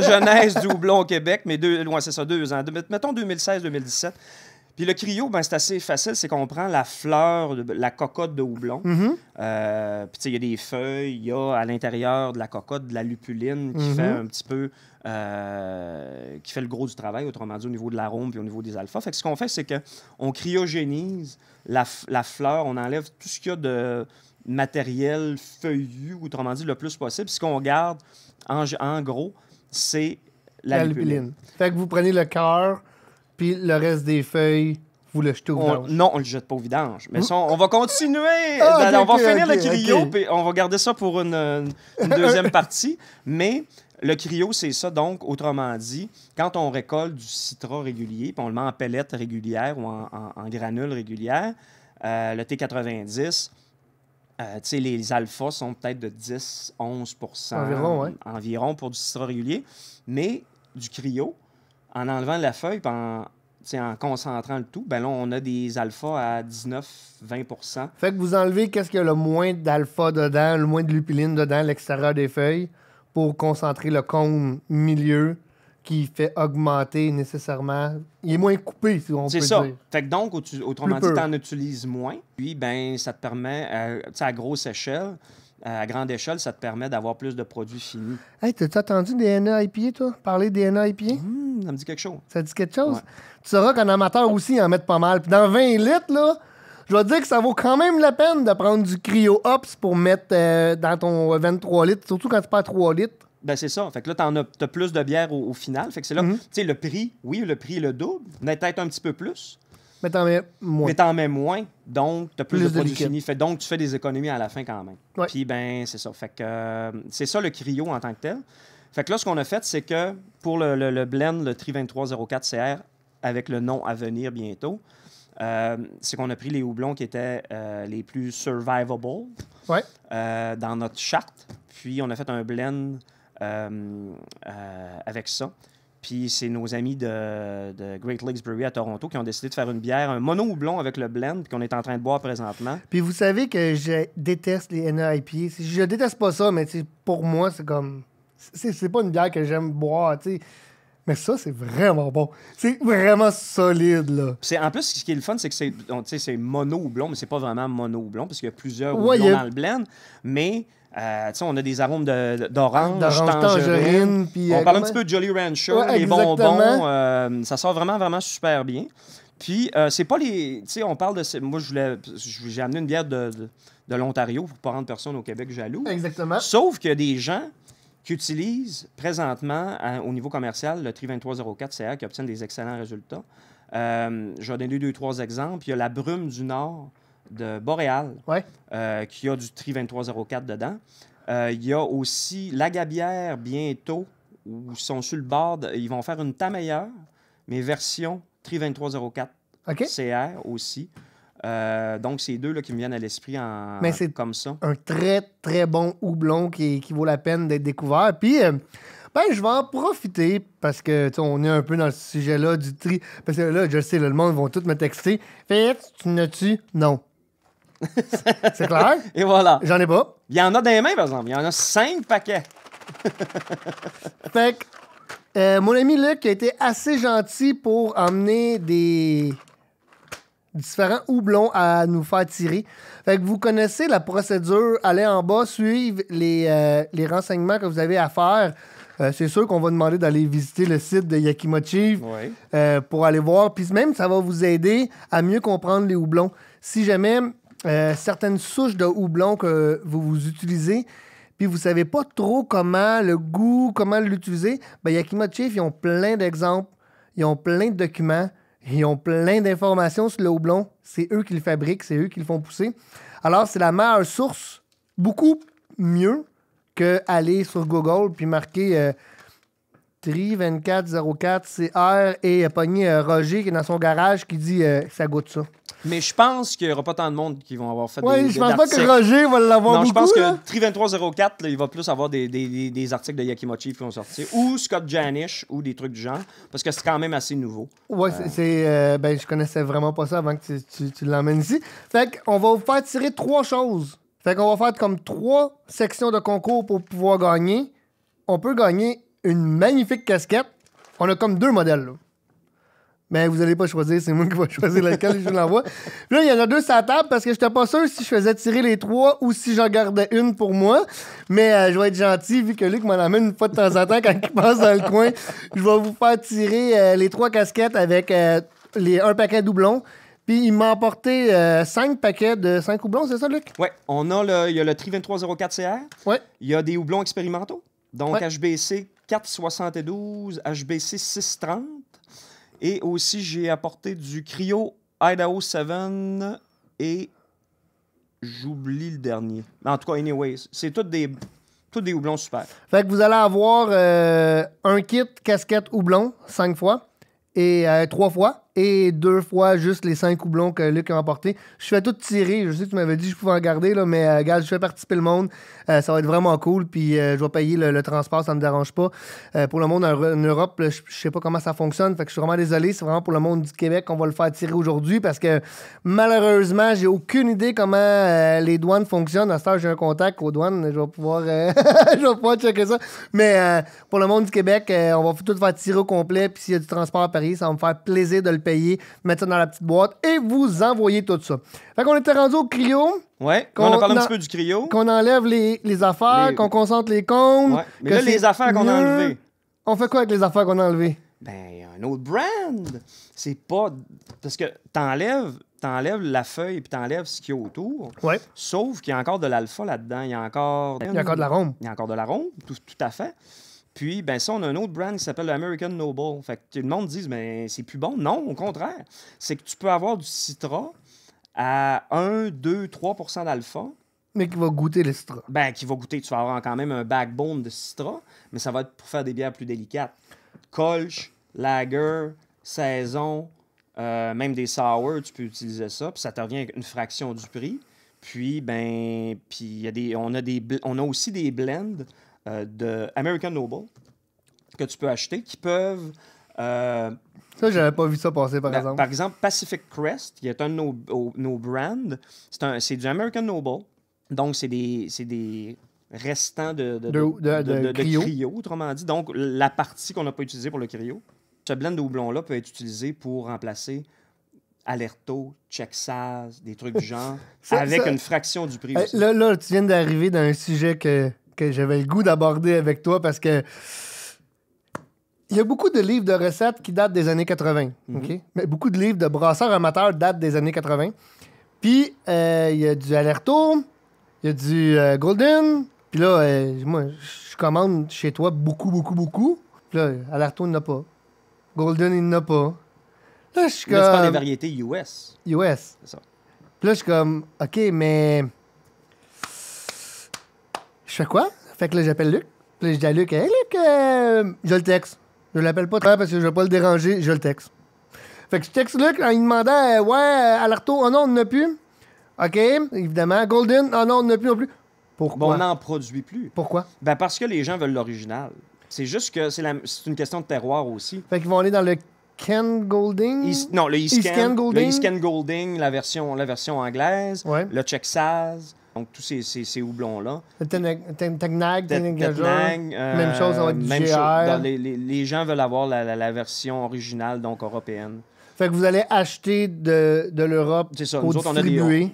jeunesse, du houblon au Québec, mais deux, c'est ça, deux ans. mettons 2016-2017. Puis le cryo, ben, c'est assez facile, c'est qu'on prend la fleur, de, la cocotte de houblon. Mm puis il y a des feuilles, il y a à l'intérieur de la cocotte de la lupuline qui mm-hmm. fait un petit peu, euh, qui fait le gros du travail, autrement dit au niveau de l'arôme puis au niveau des alphas. Fait que ce qu'on fait, c'est qu'on cryogénise la, fleur, on enlève tout ce qu'il y a de matériel feuillu, autrement dit le plus possible. Ce qu'on garde en, gros, c'est la, lupuline. Fait que vous prenez le cœur puis le reste des feuilles, vous le jetez au vidange. non, on le jette pas au vidange. Mais hein? on, va continuer. Ah, on va finir le cryo, on va garder ça pour une, deuxième partie. Mais le cryo, c'est ça. Donc, autrement dit, quand on récolte du citron régulier, puis on le met en pellette régulière ou en, granule régulière, euh, le T90, euh, les alphas sont peut-être de 10-11 environ, environ pour du citron régulier. Mais du cryo, en enlevant la feuille, en, en concentrant le tout, ben là, on a des alphas à 19-20 Fait que vous enlevez qu'est-ce qu'il y a le moins d'alpha dedans, le moins de lupiline dedans, l'extérieur des feuilles, pour concentrer le cône milieu qui fait augmenter nécessairement. Il est moins coupé, si on peut dire. C'est ça. Fait que donc, autrement dit, tu en utilises moins. Puis, ben, ça te permet, euh, à grosse échelle, à grande échelle, ça te permet d'avoir plus de produits finis. Hey, t'as-tu attendu des NAIP, toi? Parler des NAIP? Mmh ça me dit quelque chose. Ça dit quelque chose? Tu sauras qu'un amateur aussi en met pas mal. Puis dans 20 litres, là, je dois dire que ça vaut quand même la peine de prendre du Cryo Ops pour mettre euh, dans ton 23 litres, surtout quand tu perds 3 litres. Ben c'est ça. Fait que là, t'en as, plus de bière au, final. Fait que c'est là, mhm. tu sais, le prix, oui, le prix est le double, mais peut-être un petit peu plus. Mais t'en mets moins. Mais t'en mets moins, donc t'as plus, plus, de, de produits Fait, donc tu fais des économies à la fin quand même. Puis ben c'est ça. Fait que euh, c'est ça le cryo en tant que tel. Fait que là, ce qu'on a fait, c'est que pour le, blend, le tri 2304CR, avec le nom à venir bientôt, euh, c'est qu'on a pris les houblons qui étaient euh, les plus survivables euh, dans notre charte. Puis on a fait un blend avec ça. Puis c'est nos amis de, Great Lakes Brewery à Toronto qui ont décidé de faire une bière, un mono-houblon avec le blend, qu'on est en train de boire présentement. Puis vous savez que je déteste les NAIP. E je déteste pas ça, mais pour moi, c'est comme c'est pas une bière que j'aime boire, tu sais. Mais ça, c'est vraiment bon. C'est vraiment solide, là. C'est, en plus, ce qui est le fun, c'est que c'est, c'est mono blond, mais c'est pas vraiment mono blond parce qu'il y a plusieurs ouais, dans le blend. Mais, euh, on a des arômes d'orange, de, tangerine. puis, on euh, parle un petit peu de Jolly Rancher, les bonbons. Euh, ça sort vraiment, vraiment super bien. Puis, euh, c'est pas les. Tu sais, on parle de. Moi, je voulais, j'ai amené une bière de, l'Ontario pour pas rendre personne au Québec jaloux. Exactement. Sauf que des gens qui utilisent présentement hein, au niveau commercial le TRI 2304 CR, qui obtiennent des excellents résultats. Euh, je vais donner deux, trois exemples. Il y a la brume du Nord de Boréal euh, qui a du TRI 2304 dedans. Euh, il y a aussi la Gabière bientôt où ils sont sur le bord. ils vont faire une taille meilleure, mais version TRI 2304 CR aussi. Euh, donc, c'est deux là, qui me viennent à l'esprit en... Mais comme ça. Un très, très bon houblon qui, qui vaut la peine d'être découvert. Puis, euh, ben, je vais en profiter parce que, on est un peu dans ce sujet-là du tri. Parce que là, je sais, le monde vont tous me texter. Fait, tu n'as-tu? Non. c'est clair? Et voilà. J'en ai pas. Il y en a des mains, par exemple. Il y en a cinq paquets. fait euh, mon ami Luc a été assez gentil pour emmener des différents houblons à nous faire tirer. vous connaissez la procédure. Allez en bas, suivez les, euh, renseignements que vous avez à faire. Euh, c'est sûr qu'on va demander d'aller visiter le site de Yakimotiv euh, pour aller voir. Puis même, ça va vous aider à mieux comprendre les houblons. Si jamais certaines souches de houblons que vous, utilisez, puis vous savez pas trop comment le goût, comment l'utiliser, ben Chief, ils ont plein d'exemples, ils ont plein de documents ils ont plein d'informations sur le houblon. C'est eux qui le fabriquent, c'est eux qui le font pousser. Alors, c'est la meilleure source, beaucoup mieux que aller sur Google puis marquer 32404 2404 CR et pogner euh, Roger qui est dans son garage qui dit euh, ça goûte ça. Mais je pense qu'il n'y aura pas tant de monde qui vont avoir fait des des Oui, je pense pas que Roger va l'avoir Non, je pense que Tri 2304, il va plus avoir des, articles de Yakimochi qui vont sortir, ou Scott Janish, ou des trucs du genre, parce que c'est quand même assez nouveau. Ouais, c'est. Euh, ben, je connaissais vraiment pas ça avant que tu, tu, tu l'emmènes ici. Fait qu'on va vous faire tirer trois choses. Fait qu'on va faire comme trois sections de concours pour pouvoir gagner. On peut gagner une magnifique casquette. On a comme deux modèles, là mais ben, vous n'allez pas choisir, c'est moi qui vais choisir laquelle je vous l'envoie. Là, il y en a deux sur la table parce que je n'étais pas sûr si je faisais tirer les trois ou si j'en gardais une pour moi. Mais euh, je vais être gentil, vu que Luc m'en amène une fois de temps en temps quand il passe dans le coin. Je vais vous faire tirer euh, les trois casquettes avec euh, les, un paquet d'oublons. Puis il m'a emporté cinq paquets de cinq oublons. c'est ça, Luc? Oui. On a le, il y a le Tri 2304CR. Oui. Il y a des houblons expérimentaux. Donc HBC 472, HBC 630. Et aussi, j'ai apporté du Cryo, Idaho 7 et j'oublie le dernier. En tout cas, anyway, c'est des, tous des houblons super. Fait que vous allez avoir euh, un kit casquette houblon cinq fois et euh, trois fois et deux fois juste les cinq houblons que Luc a remportés. Je fais tout tirer. Je sais que tu m'avais dit que je pouvais en garder, là, mais euh, gars, je fais participer le monde. Euh, ça va être vraiment cool. Puis euh, je vais payer le, transport, ça ne me dérange pas. pour le monde en, Europe, je, ne sais pas comment ça fonctionne. Fait que je suis vraiment désolé. C'est vraiment pour le monde du Québec qu'on va le faire tirer aujourd'hui parce que malheureusement, j'ai aucune idée comment les douanes fonctionnent. À ce j'ai un contact aux douanes. Je vais pouvoir, je vais pouvoir checker ça. Mais pour le monde du Québec, on va tout faire tirer au complet. Puis s'il y a du transport à Paris, ça va me faire plaisir de le payer, mettre ça dans la petite boîte et vous envoyer tout ça. Fait qu'on était rendu au CRIO. Ouais, on, a parlé un petit peu du CRIO. Qu'on enlève les, affaires, qu'on concentre les comptes. Ouais. Mais là, les affaires qu'on a enlevées. On fait quoi avec les affaires qu'on a enlevées? Ben, un autre brand. C'est pas. Parce que t'enlèves t'enlèves la feuille puis t'enlèves ce qu'il y a autour. Ouais. Sauf qu'il y a encore de l'alpha là-dedans. Il y a encore. Il y a encore de la ronde. Il y a encore de la ronde, tout à fait. Puis, ben ça, on a un autre brand qui s'appelle American Noble. Fait que le monde dit, mais ben, c'est plus bon. Non, au contraire. C'est que tu peux avoir du citra à 1, 2, 3 d'alpha. Mais qui va goûter le citra. Ben, qui va goûter. Tu vas avoir quand même un backbone de citra, mais ça va être pour faire des bières plus délicates. Colch, lager, saison, euh, même des sour, tu peux utiliser ça. Puis ça te revient une fraction du prix. Puis, ben, puis y a des, on, a des, on a aussi des blends euh, de American Noble que tu peux acheter qui peuvent. Euh, ça, j'avais pas vu ça passer, par ben, exemple. Par exemple, Pacific Crest, qui est un de nos, brands, c'est du American Noble. Donc, c'est des, restants de, de, autrement dit. Donc, la partie qu'on n'a pas utilisée pour le Crio, Ce blend de houblon-là peut être utilisé pour remplacer Alerto, Chexas, des trucs du genre, avec une fraction du prix. Là, là, tu viens d'arriver dans un sujet que que j'avais le goût d'aborder avec toi parce que il y a beaucoup de livres de recettes qui datent des années 80. Mhm. Mais beaucoup de livres de brasseurs amateurs datent des années 80. Puis euh, il y a du Alerto, il y a du euh, Golden. Puis là, euh, moi, je commande chez toi beaucoup, beaucoup, beaucoup. Puis là, Alerto, il n'y pas. Golden, il n'y pas. Là, je suis comme. des variétés US. US. C'est ça. Puis je suis comme, OK, mais je fais quoi? Fait que là, j'appelle Luc. Puis là, je dis à Luc, hey, Luc, euh, je le texte. Je l'appelle pas très parce que je veux pas le déranger, je le texte. Fait que je texte Luc en lui demandant, ouais, à euh, Alarto, oh non, on n'a plus. OK, évidemment. Golden, oh non, on n'a plus non plus. Pourquoi? on n'en produit plus. Pourquoi? Ben parce que les gens veulent l'original. C'est juste que c'est, une question de terroir aussi. Fait qu'ils vont aller dans le Ken Golding. non, le Ken Golding. Le Ken Golding, la version, la version anglaise. Le Chexaz. Donc, tous ces, ces, houblons-là. Tegnag, Même chose, euh, même chose. les, les, les, gens veulent avoir la, version originale, donc européenne. Fait que vous allez acheter de, de l'Europe C'est ça.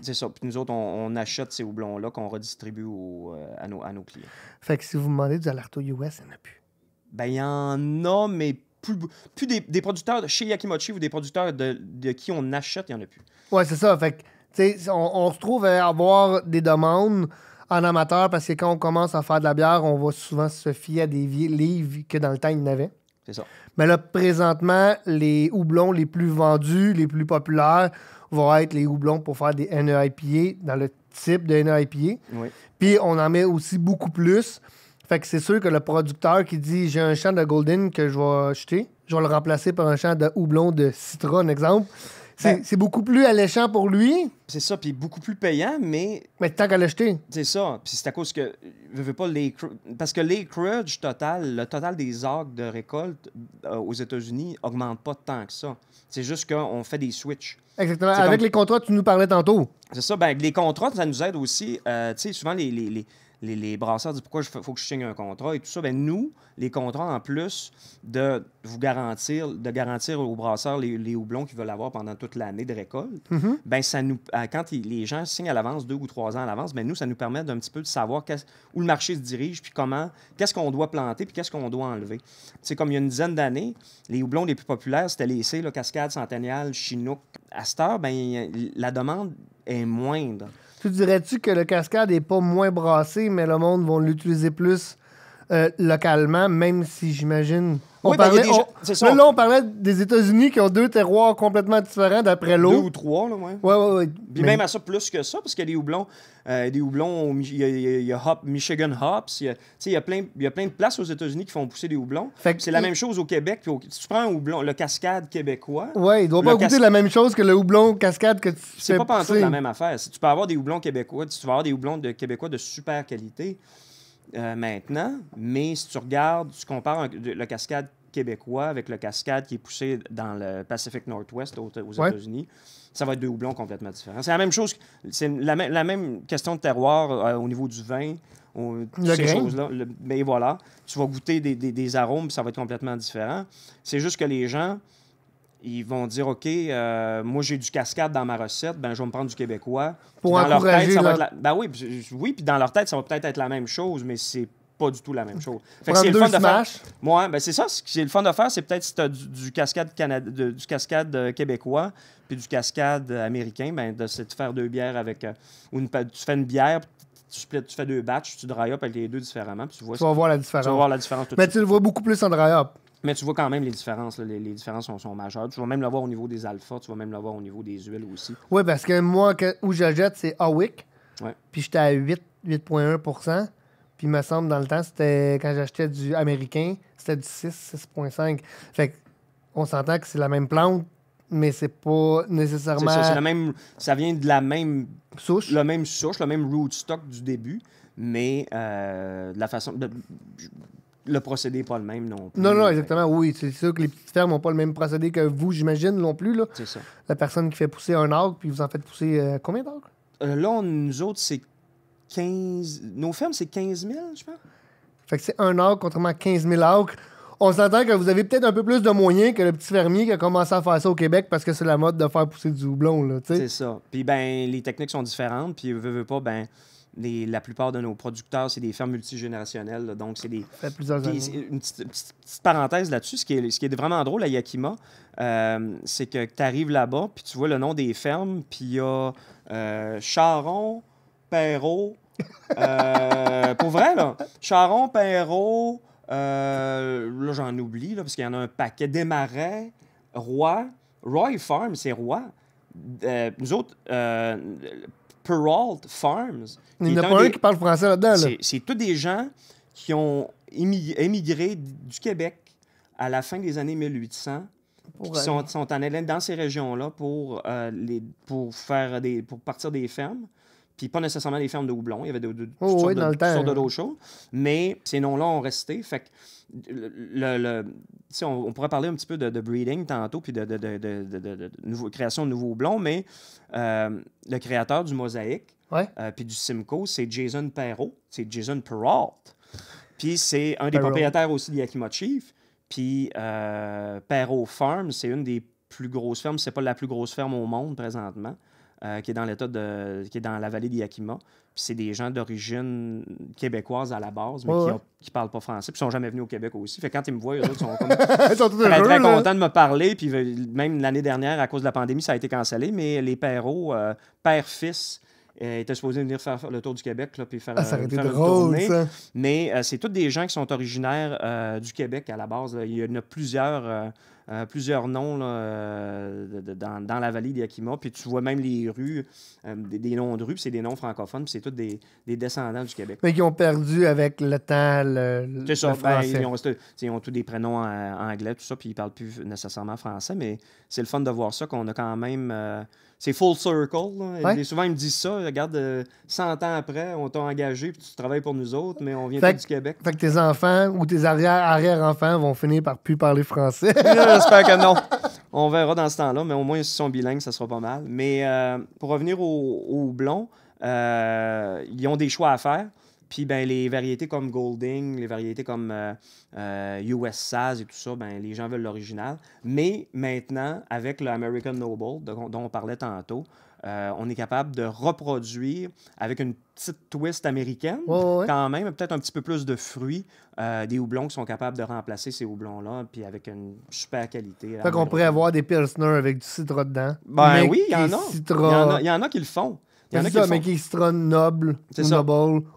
c'est ça. Puis nous autres, on, achète ces houblons-là qu'on redistribue euh, à, nos, à, nos, clients. Fait que si vous demandez du Alerto US, il n'y en a plus. Ben, il y en a, mais plus, plus des, des producteurs de chez Yakimochi ou des producteurs de, de qui on achète, il n'y en a plus. Ouais, c'est ça. Fait que on, se trouve à avoir des demandes en amateur parce que quand on commence à faire de la bière, on va souvent se fier à des livres que dans le temps, il n'avait. C'est ça. Mais là, présentement, les houblons les plus vendus, les plus populaires, vont être les houblons pour faire des NEIPA dans le type de NEIPA. Oui. Puis on en met aussi beaucoup plus. Fait que c'est sûr que le producteur qui dit j'ai un champ de Golden que je vais acheter, je vais le remplacer par un champ de houblon de citron exemple ben, c'est beaucoup plus alléchant pour lui. C'est ça, puis beaucoup plus payant, mais. Mais tant qu'à l'acheter. C'est ça. Puis c'est à cause que. Je pas les. Parce que les total, le total des arcs de récolte euh, aux États-Unis augmente pas tant que ça. C'est juste qu'on fait des switches. Exactement. Avec les contrats, tu nous parlais tantôt. C'est ça. Ben, les contrats, ça nous aide aussi. Euh, tu sais, souvent, les les, brasseurs disent pourquoi il faut que je signe un contrat et tout ça. Ben, nous, les contrats, en plus de vous garantir, de garantir aux brasseurs les, houblons qu'ils veulent avoir pendant toute l'année de récolte, mhm. ben ça nous, euh, quand les gens signent à l'avance, deux ou trois ans à l'avance, ben, nous, ça nous permet d'un petit peu de savoir où le marché se dirige, puis comment, qu'est-ce qu'on doit planter, puis qu'est-ce qu'on doit enlever. C'est comme il y a une dizaine d'années, les houblons les plus populaires, c'était les C, le Cascade, Centennial, Chinook, à cette heure, ben, la demande est moindre. Tu dirais-tu que le cascade n'est pas moins brassé, mais le monde va l'utiliser plus euh, localement, même si j'imagine. On ben, parlait, là, on parlait des États-Unis qui ont deux terroirs complètement différents d'après l'eau. Deux ou trois, là, ouais. Ouais, même à ça, plus que ça, parce qu'il y a des houblons. il y a, Michigan Hops. Il y a, il y a, plein, plein de places aux États-Unis qui font pousser des houblons. C'est la même chose au Québec. tu prends un houblon, le cascade québécois. Oui, il doit pas goûter la même chose que le houblon cascade que tu C'est pas, pas la même affaire. tu peux avoir des houblons québécois, tu vas avoir des houblons de québécois de super qualité. Euh, maintenant, mais si tu regardes, tu compares le cascade québécois avec le cascade qui est poussé dans le Pacific Northwest aux, États-Unis, ça va être deux houblons complètement différents. C'est la même chose, c'est la, même question de terroir euh, au niveau du vin, au, ces choses-là. Mais voilà, tu vas goûter des, des, des arômes, ça va être complètement différent. C'est juste que les gens ils vont dire OK, euh, moi j'ai du cascade dans ma recette, ben je vais me prendre du québécois. Pour dans leur tête, ben oui, oui, puis dans leur tête, ça va peut-être être la même chose, mais c'est pas du tout la même chose. Fait que c'est le fun de faire. Moi, ben c'est ça, ce qui j'ai le fun de faire, c'est peut-être si tu as du, cascade du cascade euh, québécois puis du cascade américain, ben de, se faire deux bières avec euh, ou tu fais une bière tu, fais deux batchs, tu dry up avec les deux différemment, tu vois. Tu vas voir la différence. Tu vas voir la différence Mais tu le vois beaucoup plus en dry up. Mais tu vois quand même les différences. les, différences sont, majeures. Tu vas même l'avoir au niveau des alphas, tu vas même l'avoir au niveau des huiles aussi. Oui, parce que moi, où je jette, c'est Awick. Puis j'étais à 8,1 Puis il me semble, dans le temps, c'était quand j'achetais du américain, c'était du 6, 6,5. Fait on s'entend que c'est la même plante, mais c'est pas nécessairement. Ça, la même, ça vient de la même souche. La même souche, le même rootstock du début, mais euh, de la façon le procédé n'est pas le même non plus. Non, non, exactement. Oui, c'est sûr que les petites fermes n'ont pas le même procédé que vous, j'imagine, non plus. C'est ça. La personne qui fait pousser un arc, puis vous en faites pousser euh, combien d'arbres? Euh, là, nous autres, c'est 15... Nos fermes, c'est 15 000, je pense. Fait que c'est un arc, contrairement à 15 000 arbres. On s'entend que vous avez peut-être un peu plus de moyens que le petit fermier qui a commencé à faire ça au Québec parce que c'est la mode de faire pousser du houblon, là, C'est ça. Puis, ben, les techniques sont différentes, puis, veut veux pas, ben la plupart de nos producteurs, c'est des fermes multigénérationnelles. donc, c'est des. Une petite, parenthèse là-dessus. Ce qui, est, ce qui est vraiment drôle à Yakima, euh, c'est que tu arrives là-bas, puis tu vois le nom des fermes, puis il y a euh, Charon, Perrault. Euh, pour vrai, là. Charon, Perrault. là, j'en oublie, là, parce qu'il y en a un paquet. marais, Roy. Roy Farm, c'est Roy. nous autres Peralt Farms. Il n'y en a pas un qui parle français là-dedans. C'est tous des gens qui ont émigré du Québec à la fin des années 1800 qui sont, euh, sont, en allant dans ces régions-là pour, euh, les, pour, faire des, pour partir des fermes. Puis pas nécessairement des fermes de houblon, il y avait de, de, de, oh, sortes choses. Hein. Mais ces noms-là ont resté. Fait que on, pourrait parler un petit peu de, breeding tantôt, puis de, création de nouveaux blonds, mais euh, le créateur du Mosaïque, euh, puis du Simcoe, c'est Jason Perrault, c'est Jason Puis c'est un des propriétaires aussi de Yakima Chief. Puis euh, Perrault Farm, c'est une des plus grosses fermes, c'est pas la plus grosse ferme au monde présentement. qui est dans l'état de qui est dans la vallée Yakima c'est des gens d'origine québécoise à la base, mais qui, ne parlent pas français, puis sont jamais venus au Québec aussi. Fait quand ils me voient, eux sont ils sont très, contents de me parler, puis même l'année dernière, à cause de la pandémie, ça a été cancellé, mais les Perrault, euh, père-fils, euh, étaient supposés venir faire le tour du Québec, là, faire, Mais c'est tous des gens qui sont originaires euh, du Québec à la base. Il y en a plusieurs euh, plusieurs noms euh, dans, la vallée d'Yakima. Puis tu vois même les rues, euh, des, noms de rues, puis c'est des noms francophones, puis c'est tous des, descendants du Québec. Mais qui ont perdu avec le temps le. C'est ça, ben, Ils, ont, tous des prénoms anglais, tout ça, puis ils parlent plus nécessairement français, mais c'est le fun de voir ça qu'on a quand même c'est full circle. Et souvent, ils me disent ça. Regarde, 100 ans après, on t'a engagé, puis tu travailles pour nous autres, mais on vient fait, du Québec. Fait que tes enfants ou tes arrière-arrière-enfants vont finir par plus parler français. j'espère que non. On verra dans ce temps-là, mais au moins, si sont bilingues, ça sera pas mal. Mais euh, pour revenir au, au blond, euh, ils ont des choix à faire. Puis ben, les variétés comme Golding, les variétés comme US euh, Saz et tout ça, ben, les gens veulent l'original. Mais maintenant, avec le American Noble, dont on parlait tantôt, euh, on est capable de reproduire avec une petite twist américaine, quand même, peut-être un petit peu plus de fruits, euh, des houblons qui sont capables de remplacer ces houblons-là, puis avec une super qualité. Fait qu'on pourrait avoir des pilsners avec du citron dedans. Ben oui, il y, en a. Il y, en a qui le font. Il y en a ça, qui mais qui noble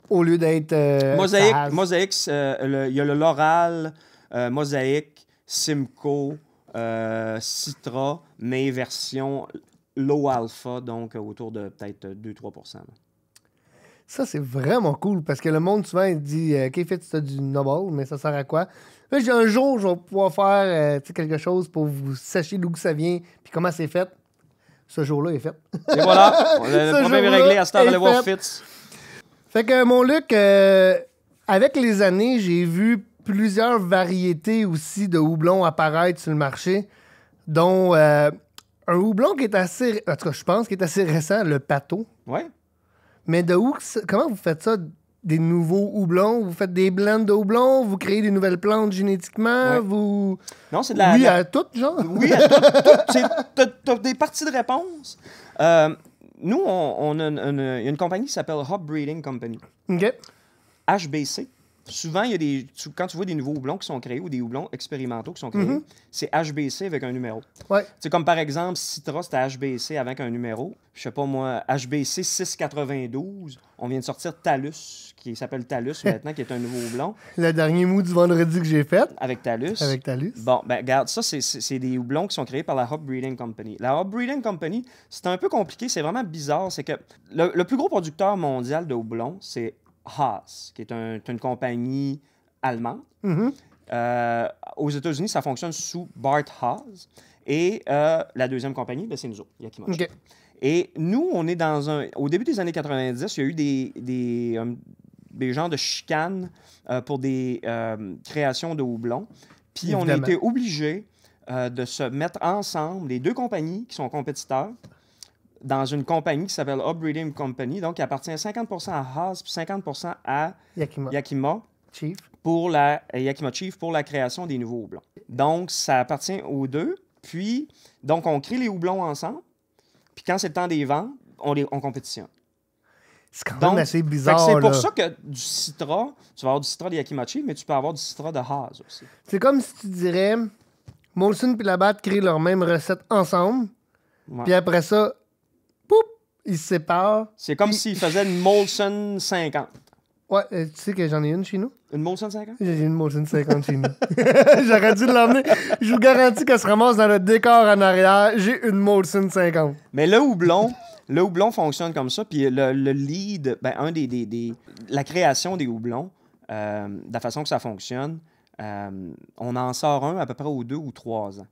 au lieu d'être. Euh, mosaïque, il y a le Loral, Mosaïque, Simcoe, Citra, mais version low alpha, donc euh, autour de peut-être 2-3 euh, ça, c'est vraiment cool parce que le monde souvent dit euh, OK, tu as du noble, mais ça sert à quoi? j'ai un jour, je vais pouvoir faire euh, quelque chose pour vous sachiez d'où ça vient puis comment c'est fait. Ce jour-là est fait. Et voilà, le problème est réglé. À ce temps, Fait que mon Luc, avec les années, j'ai vu plusieurs variétés aussi de houblon apparaître sur le marché, dont un houblon qui est assez, en tout cas, je pense, qui est assez récent, le pâteau. Ouais. Mais de où, comment vous faites ça des nouveaux houblons, vous faites des blends de houblons, vous créez des nouvelles plantes génétiquement, vous... Non, c'est de la... Oui à tout, genre? Oui à tout. T'as des parties de réponse. Euh, nous, on, a une, une, compagnie qui s'appelle Hop Breeding Company. OK. HBC, souvent, il y a des, quand tu vois des nouveaux houblons qui sont créés ou des houblons expérimentaux qui sont créés, mhm. c'est HBC avec un numéro. Ouais. C'est comme par exemple, Citra, c'était HBC avec un numéro. Je sais pas moi, HBC 692. On vient de sortir Talus, qui s'appelle Talus maintenant, qui est un nouveau houblon. Le dernier mou du vendredi que j'ai fait. Avec Talus. Avec Talus. Bon, ben regarde, ça, c'est des houblons qui sont créés par la Hop Breeding Company. La Hop Breeding Company, c'est un peu compliqué, c'est vraiment bizarre. C'est que le, plus gros producteur mondial de houblons, c'est Haas, qui est une compagnie allemande. Mhm. Euh, aux États-Unis, ça fonctionne sous Bart Haas. Et euh, la deuxième compagnie, ben, c'est nous autres, Et nous, on est dans un. Au début des années 90, il y a eu des, des, euh, des genres de chicanes pour des créations de houblons. Puis on a été obligés de se mettre ensemble, les deux compagnies qui sont compétiteurs, dans une compagnie qui s'appelle Upbreeding Company. Donc, il appartient 50 à Haas puis 50 à Yakima. Chief. Pour la, pour la création des nouveaux houblons. Donc, ça appartient aux deux. Puis, donc, on crée les houblons ensemble. Puis, quand c'est le temps des ventes, on, les, on compétitionne. C'est quand même assez bizarre. C'est pour ça que du citra, tu vas avoir du citra de Yakima Chief, mais tu peux avoir du citra de Haas aussi. C'est comme si tu dirais Molson puis Labatt créent leur même recette ensemble. Puis après ça, il se séparent. C'est comme s'il faisait une Molson 50. Ouais, euh, tu sais que j'en ai une chez nous. Une Molson 50? J'ai une Molson 50 chez nous. J'aurais dû l'emmener. Je vous garantis qu'elle se ramasse dans le décor en arrière. J'ai une Molson 50. Mais le houblon, le houblon fonctionne comme ça. Puis le, lead, ben, un des, des, La création des houblons, euh, de la façon que ça fonctionne, euh, on en sort un à peu près aux deux ou trois ans.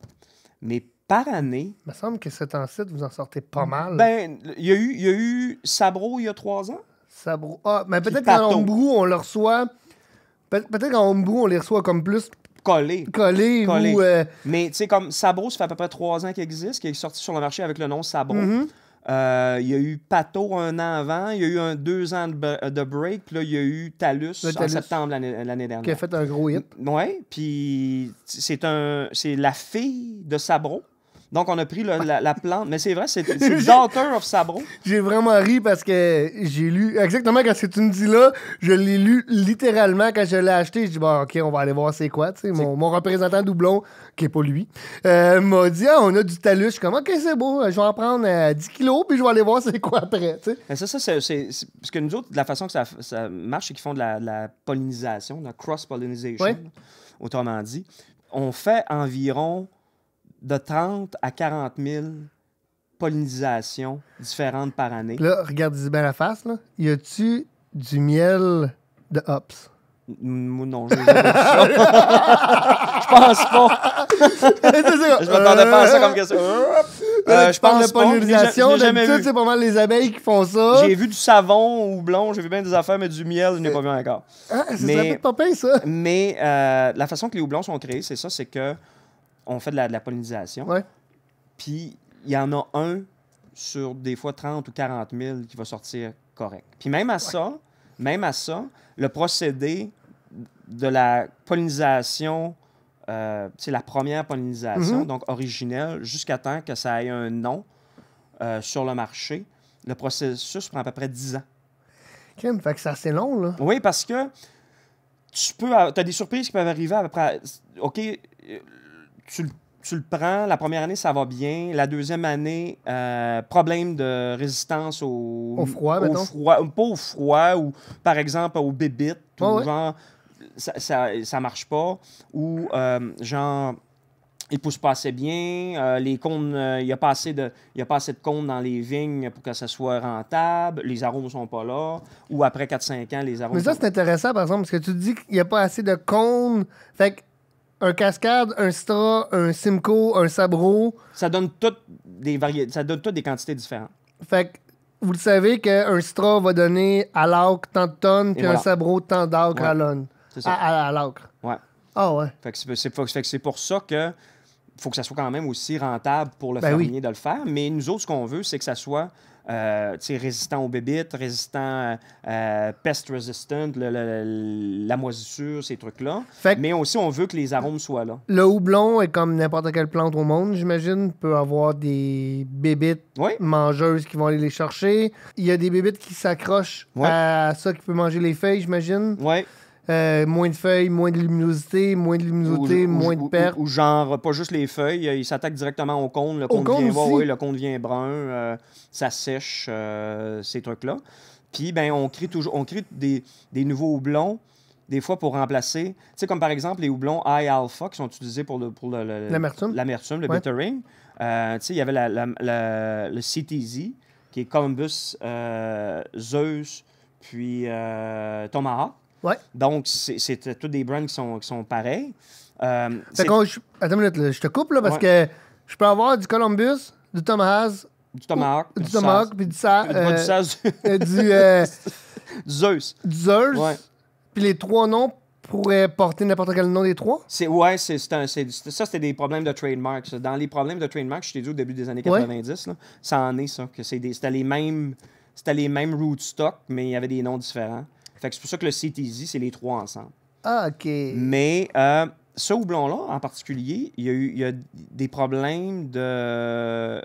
Mais par année. Il me semble que cet site, vous en sortez pas mal. Ben, il y, a eu, eu Sabro il y a trois ans. Sabro. Ah, mais peut-être qu'en Homebrew, on le reçoit. peut-être qu'en Homebrew, on les reçoit comme plus. Collés. Collés. Euh, mais tu sais, comme Sabro, ça fait à peu près trois ans qu'il existe, qu'il est sorti sur le marché avec le nom Sabro. Mm-hmm. Euh, il y a eu Pato un an avant, il y a eu un deux ans de, break, puis là, il y a eu Talus, en septembre l'année dernière. Qui a fait un gros hit. Oui, puis c'est un c'est la fille de Sabro donc, on a pris la, plante. Mais c'est vrai, c'est Daughter of Sabro. J'ai vraiment ri parce que j'ai lu. Exactement, quand que tu me dis là, je l'ai lu littéralement quand je l'ai acheté. Je dis, bon, OK, on va aller voir c'est quoi. Mon, mon représentant doublon, qui n'est pas lui, euh, m'a dit, ah, on a du talus. Je suis comme, OK, c'est beau. Je vais en prendre 10 euh, kilos, puis je vais aller voir c'est quoi après. ça, ça c'est. Parce que nous autres, la façon que ça, marche, c'est qu'ils font de la, pollinisation, de la cross-pollinisation, autrement dit. On fait environ de 30 à 40 000 pollinisations différentes par année. Là, regardez bien la face. Là. Y a-tu du miel de hops? Non, je Je pense pas. je m'attendais pas à ça comme question. Euh, euh, je parle de pollinisation, d'habitude, c'est pas mal les abeilles qui font ça. J'ai vu du savon ou blond, j'ai vu bien des affaires, mais du miel, je n'ai pas vu encore. Ah, pas ça. Mais euh, la façon que les houblons sont créés, c'est ça, c'est que on fait de la, pollinisation. Puis il y en a un sur des fois 30 ou 40 000 qui va sortir correct. Puis même à ça, même à ça, le procédé de la pollinisation, c'est euh, la première pollinisation, mhm. donc originelle, jusqu'à temps que ça ait un nom euh, sur le marché, le processus prend à peu près 10 ans. Kim, fait que c'est assez long, là. Oui, parce que tu peux. as des surprises qui peuvent arriver à peu près. OK, tu, le prends, la première année, ça va bien. La deuxième année, euh, problème de résistance au, au froid, au froid, Pas au froid, ou par exemple au bébites, ah ça, ça, marche pas. Ou euh, genre, il pousse pas assez bien, euh, les cônes, il n'y a, pas assez de, a pas assez de cônes dans les vignes pour que ça soit rentable, les arômes sont pas là, ou après 4-5 ans, les arômes... Mais ça, c'est intéressant, par exemple, parce que tu dis qu'il n'y a pas assez de cônes. Fait que un Cascade, un stra, un Simco, un Sabro. Ça donne toutes des variétés, ça donne toutes des quantités différentes. Fait que vous le savez qu'un stra va donner à l'ocre tant de tonnes, puis un Sabro tant d'ocre à l'onne. à Ouais. Ah ouais. Fait que c'est pour ça que faut que ça soit quand même aussi rentable pour le ben fermier de le faire. Mais nous autres, ce qu'on veut, c'est que ça soit euh, résistant aux bébites, résistant, euh, pest resistant, la moisissure, ces trucs-là. Mais aussi, on veut que les arômes soient là. Le houblon est comme n'importe quelle plante au monde, j'imagine. peut avoir des bébites mangeuses qui vont aller les chercher. Il y a des bébites qui s'accrochent à ça, qui peut manger les feuilles, j'imagine. Oui. Euh, moins de feuilles, moins de luminosité, moins de luminosité, moins de pertes. Ou, genre, pas juste les feuilles, euh, ils s'attaquent directement au cône, le cône, devient, brun, euh, ça sèche, ces trucs-là. Puis, ben, on crée, toujours, on crée des, nouveaux houblons des fois pour remplacer, tu sais, comme par exemple les houblons i alpha qui sont utilisés pour le pour l'amertume, l'amertume, le, bittering. tu sais, il y avait le CTZ qui est Columbus, Zeus, puis Tomahawk. Donc, c'est tous des brands qui sont, sont pareils. Euh, je, attends une minute, je te coupe parce que je peux avoir du Columbus, du Tom du Tomahawk, du, Tomahawk, puis du euh, euh, du, Zeus. Du Zeus. Ouais. Puis les trois noms pourraient porter n'importe quel nom des trois? C'est, ouais, c'est, ça, c'était des problèmes de trademark. Dans les problèmes de trademark, je t'ai dit au début des années 90, ça en est ça. c'était, les mêmes, c'était les mêmes rootstocks, mais il y avait des noms différents. Fait que c'est pour ça que le CTZ, c'est les trois ensemble. Ah, OK. Mais euh, ce houblon-là, en particulier, il y a eu y a des problèmes de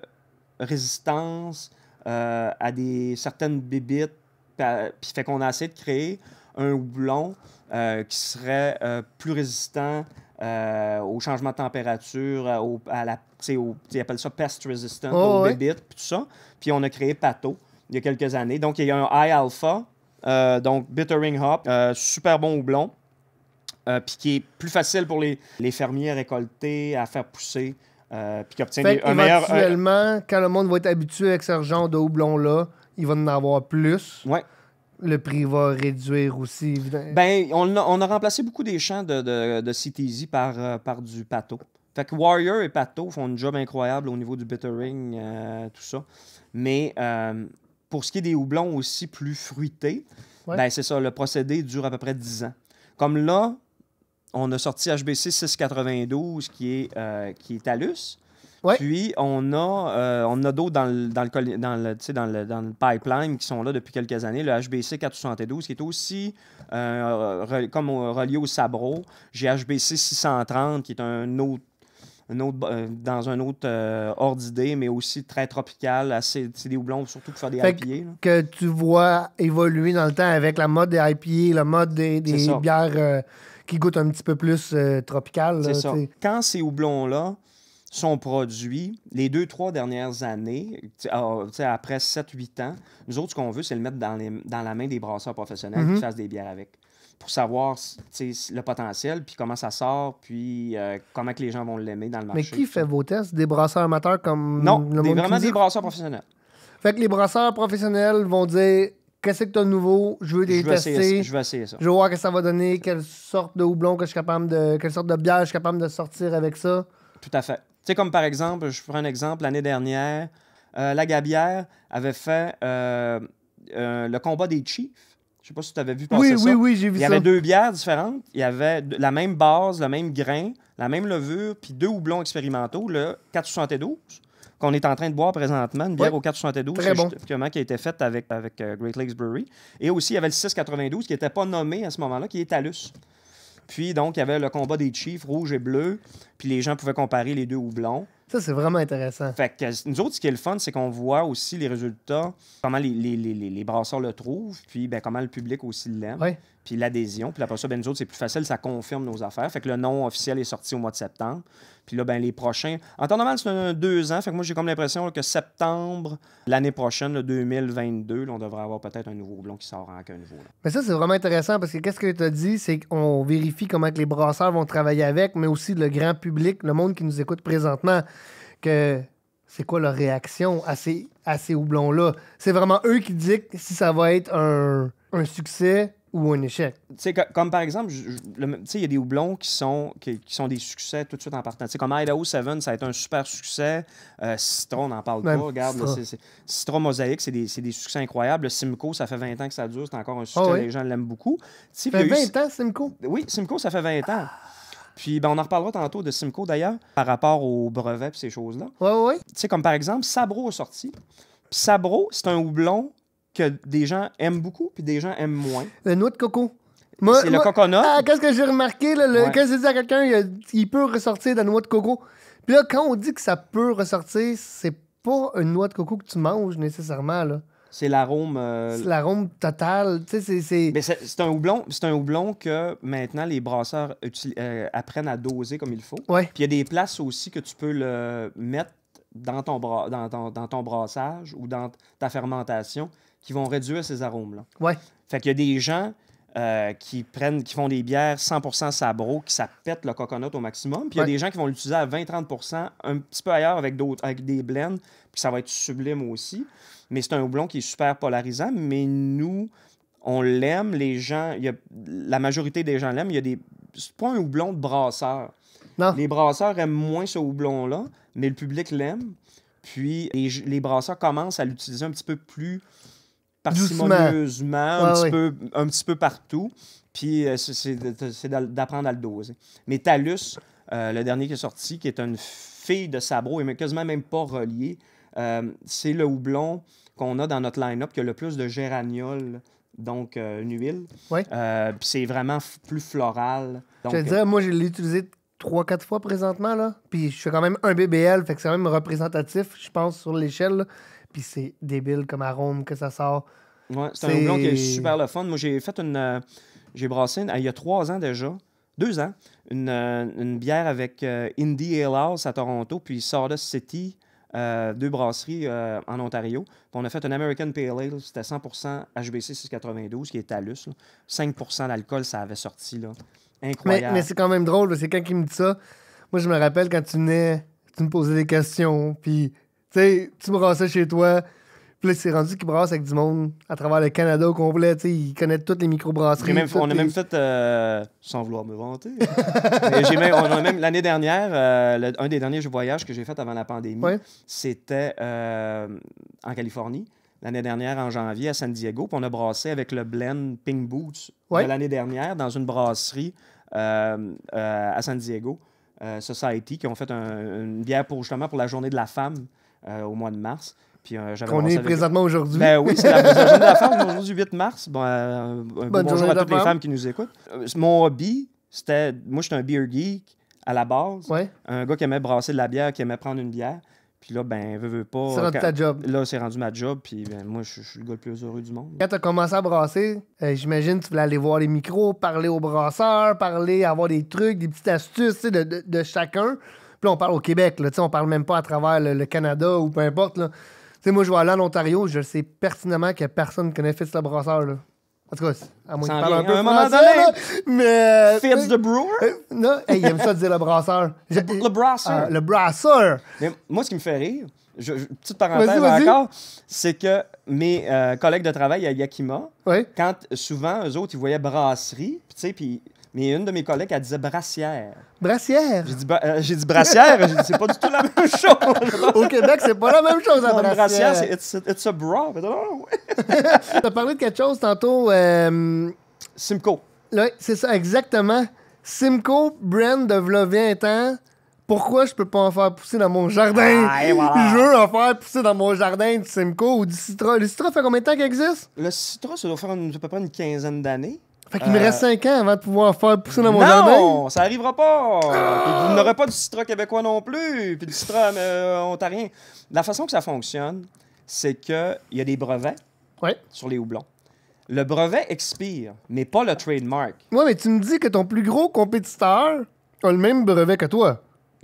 résistance euh, à des certaines bibites. Puis fait qu'on a essayé de créer un houblon euh, qui serait plus résistant au changement de température, au, à la, au, ils appellent ça pest resistant, oh, aux puis tout ça. Puis on a créé Pato il y a quelques années. Donc, il y a un i alpha, euh, donc, Bittering Hop, euh, super bon houblon, euh, puis qui est plus facile pour les, les fermiers à récolter, à faire pousser, puis qui obtient un Éventuellement, quand le monde va être habitué avec ce genre de houblon-là, il va en avoir plus. Oui. Le prix va réduire aussi, évidemment. Ben, on a, remplacé beaucoup des champs de, de, de CTZ par, par du pâteau. Fait que Warrior et Pato font une job incroyable au niveau du bittering, tout ça. Mais pour ce qui est des houblons aussi plus fruités, ben, c'est ça, le procédé dure à peu près 10 ans. Comme là, on a sorti HBC 692 qui est, euh, qui est Talus. Puis on a, euh, a d'autres dans le, dans, le, dans, le, le, pipeline qui sont là depuis quelques années. Le HBC 472 qui est aussi euh, comme relié au Sabro. J'ai HBC 630 qui est un autre autre, euh, dans un autre hors euh, d'idée, mais aussi très tropical, assez des houblons, surtout pour faire des IPA. Que, tu vois évoluer dans le temps avec la mode des IPA, la mode des, bières euh, qui goûtent un petit peu plus tropicales. C'est ça. Quand ces houblons-là sont produits, les deux, trois dernières années, ah, après 7-8 ans, nous autres, ce qu'on veut, c'est le mettre dans, les, dans la main des brasseurs professionnels mm-hmm. qui fassent des bières avec pour savoir le potentiel, puis comment ça sort, puis euh, comment que les gens vont l'aimer dans le marché. Mais qui fait vos tests? Des brasseurs amateurs comme... Non, vraiment des brasseurs professionnels. Fait que les brasseurs professionnels vont dire qu'est-ce que tu as de nouveau, je veux les je tester. je vais essayer ça. Je veux voir ce que ça va donner, quelle sorte de houblon que je suis capable de. quelle sorte de bière je suis capable de sortir avec ça. Tout à fait. Tu sais, comme par exemple, je prends un exemple, l'année dernière, euh, la Gabière avait fait euh, le combat des Chiefs je sais pas si tu avais vu passer oui, ça. Oui, oui, j'ai vu ça. Il y avait deux bières différentes. Il y avait la même base, le même grain, la même levure, puis deux houblons expérimentaux, le 472 qu'on est en train de boire présentement, une bière au 472 qui a été faite avec, euh, Great Lakes Brewery. Et aussi, il y avait le 692 qui n'était pas nommé à ce moment-là, qui est Talus. Puis donc, il y avait le combat des Chiefs, rouge et bleu. Puis les gens pouvaient comparer les deux houblons. Ça, c'est vraiment intéressant. Fait que euh, nous autres, ce qui est le fun, c'est qu'on voit aussi les résultats, comment les, brasseurs le trouvent, puis ben, comment le public aussi l'aime. Puis l'adhésion. Puis après ça, ben, nous autres, c'est plus facile, ça confirme nos affaires. Fait que le nom officiel est sorti au mois de septembre. Puis là, ben, les prochains. En temps normal, c'est deux ans. Fait que moi, j'ai comme l'impression que septembre, l'année prochaine, le 2022, on devrait avoir peut-être un nouveau houblon qui sort avec un nouveau. Mais ça, c'est vraiment intéressant parce que qu'est-ce que tu as dit, c'est qu'on vérifie comment que les brasseurs vont travailler avec, mais aussi le grand public, le monde qui nous écoute présentement, que c'est quoi leur réaction à ces, à houblons-là. C'est vraiment eux qui disent si ça va être un, un succès ou un échec. sais comme par exemple, il y a des houblons qui sont, qui, sont des succès tout de suite en partant. sais comme Idaho 7, ça a été un super succès. Euh, on n'en parle ben, pas. Regarde, là, Mosaïque, c'est des, succès incroyables. Simco, ça fait 20 ans que ça dure, c'est encore un succès, ah les gens l'aiment beaucoup. ça fait 20 ans, Simco? Oui, Simco, ça fait 20 ans. Puis ben, on en reparlera tantôt de Simco d'ailleurs, par rapport aux brevets et ces choses-là. Oui, oui. Tu sais, comme par exemple, Sabro est sorti. Puis Sabro, c'est un houblon que des gens aiment beaucoup puis des gens aiment moins. La noix de coco. C'est le coconut. Ah, qu'est-ce que j'ai remarqué? Là, Quand je dis à quelqu'un, il, peut ressortir de la noix de coco. Puis là, quand on dit que ça peut ressortir, c'est pas une noix de coco que tu manges nécessairement. C'est l'arôme. Euh, c'est l'arôme total. Tu c'est, c'est... un houblon, c'est un houblon que maintenant les brasseurs euh, apprennent à doser comme il faut. Puis il y a des places aussi que tu peux le mettre dans ton, dans, ton, dans ton brassage ou dans ta fermentation qui vont réduire ces arômes-là. Ouais. Fait qu'il y a des gens euh, qui prennent, qui font des bières 100% sabro, qui ça pète le coconut au maximum. Puis il y a des gens qui vont l'utiliser à 20-30%, un petit peu ailleurs avec d'autres, avec des blends, puis ça va être sublime aussi. Mais c'est un houblon qui est super polarisant. Mais nous, on l'aime. Les gens, la majorité des gens l'aiment. Il y a des, c'est pas un houblon de brasseur. Non. Les brasseurs aiment moins ce houblon-là, mais le public l'aime. Puis les brasseurs commencent à l'utiliser un petit peu plus parcimonieusement, un, petit peu, un petit peu partout. Puis euh, c'est d'apprendre à le doser. Mais Talus, euh, le dernier qui est sorti, qui est une fille de Sabro, et quasiment même pas relié, euh, c'est le houblon qu'on a dans notre line-up qui a le plus de géraniol, donc une huile. puis c'est vraiment plus floral. je moi, je l'ai utilisé trois, quatre fois présentement, là. Puis je fais quand même un BBL, fait que c'est quand même représentatif, je pense, sur l'échelle puis c'est débile comme arôme que ça sort. c'est un houblon qui est super le fun. Moi, j'ai fait une. Euh, j'ai brassé il y a trois ans déjà, deux ans, une, euh, bière avec Indie Ale House à Toronto, puis Soda City, euh, deux brasseries en Ontario. Puis on a fait un American Pale Ale, c'était 100% HBC 692, qui est Talus. 5% d'alcool, ça avait sorti. là. Incroyable. mais c'est quand même drôle, parce que quand il me dit ça, moi je me rappelle quand tu venais, tu me posais des questions, puis sais, tu brassais chez toi. Puis là, c'est rendu qu'il brasse avec du monde à travers le Canada au complet. sais, ils connaissent toutes les microbrasseries. Même, on a même fait, euh, sans vouloir me vanter, hein. on a même l'année dernière, euh, un des derniers voyages que j'ai fait avant la pandémie, c'était euh, en Californie. L'année dernière, en janvier, à San Diego, puis on a brassé avec le blend Pink Boots de l'année dernière dans une brasserie à San Diego, Society, qui ont fait une bière pour justement pour la journée de la femme. Euh, au mois de mars. Puis, euh, est présentement aujourd'hui. Ben oui, c'est la, 8 mars. Euh, bonjour à toutes les femmes qui nous écoutent. mon hobby, c'était. Moi, j'étais un beer geek à la base. Un gars qui aimait brasser de la bière, qui aimait prendre une bière. Puis là, ben, veux, veux pas. C'est rendu ta job. Là, c'est rendu ma job. Puis ben, moi, je, suis le gars le plus heureux du monde. Quand t'as commencé à brasser, j'imagine j'imagine tu voulais aller voir les micros, parler aux brasseurs, parler, avoir des trucs, des petites astuces de, de, chacun. Puis on parle au Québec, là, on parle même pas à travers le, Canada ou peu importe. Là. sais moi, je vais là, en Ontario, je sais pertinemment que personne connaît Fitz le brasseur. Là. En tout cas, à moins qu'il parle un peu un moment donné, mais... Euh, Fitz the Brewer? Euh, non, il aime ça dire le brasseur. le, brasseur. Ah, le brasseur. Mais moi, ce qui me fait rire, petite parenthèse encore, c'est que mes euh, collègues de travail à Yakima, quand souvent, eux autres, ils voyaient brasserie, puis mais une de mes collègues, elle disait brassière. Brassière? J'ai dit, euh, brassière, c'est pas du tout la même chose. Au Québec, c'est pas la même chose, brassière. c'est it's, a bra. T'as parlé de quelque chose tantôt. Euh, Simco. Oui, c'est ça, exactement. Simco, brand de v'là 20 ans. Pourquoi je peux pas en faire pousser dans mon jardin? Ah, je veux en faire pousser dans mon jardin du Simco ou du Citra. Le Citra fait combien de temps qu'il existe? Le Citra, ça doit faire à peu près une quinzaine d'années. Fait qu'il me reste 5 euh, ans avant de pouvoir faire pousser dans mon jardin. Non, ça arrivera pas. vous n'aurez pas du citron québécois non plus, puis du citron euh, ontarien. La façon que ça fonctionne, c'est qu'il y a des brevets sur les houblons. Le brevet expire, mais pas le trademark. Oui, mais tu me dis que ton plus gros compétiteur a le même brevet que toi.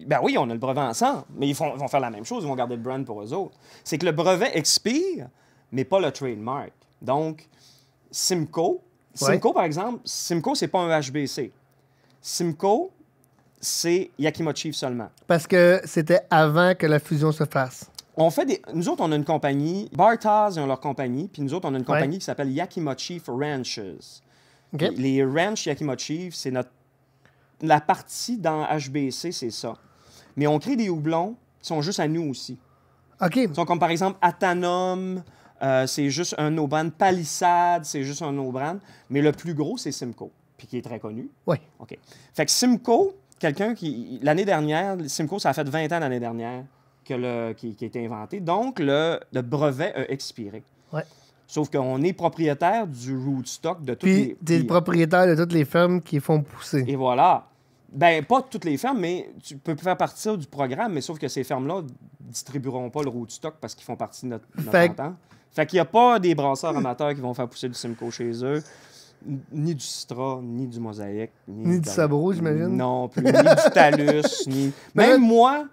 Ben oui, on a le brevet ensemble, mais ils, vont faire la même chose, ils vont garder le brand pour eux autres. C'est que le brevet expire, mais pas le trademark. Donc, Simco, Simco, par exemple, Simco, c'est pas un HBC. Simco, c'est Yakima Chief seulement. Parce que c'était avant que la fusion se fasse. On fait Nous autres, on a une compagnie, Bartas ils leur compagnie, puis nous autres, on a une compagnie qui s'appelle Yakima Chief Ranches. Les Ranch Yakima Chief, c'est notre... La partie dans HBC, c'est ça. Mais on crée des houblons qui sont juste à nous aussi. OK. Ils comme, par exemple, Atanum, euh, c'est juste un no-brand Palissade, c'est juste un no-brand. Mais le plus gros, c'est Simco, puis qui est très connu. Oui. OK. Fait que Simco, quelqu'un qui. L'année dernière, Simco, ça a fait 20 ans l'année dernière que le, qui, a été inventé. Donc, le, brevet a expiré. Oui. Sauf qu'on est propriétaire du rootstock de toutes les. Puis, propriétaire de toutes les fermes qui font pousser. Et voilà. Ben, pas toutes les fermes, mais tu peux faire partie du programme, mais sauf que ces fermes-là distribueront pas le rootstock parce qu'ils font partie de notre, notre fait qu'il n'y a pas des brasseurs amateurs qui vont faire pousser du Simco chez eux. Ni du Citra, ni du Mosaïque. Ni, du Sabro, j'imagine. Non plus. Ni du Talus, ni. Même moi,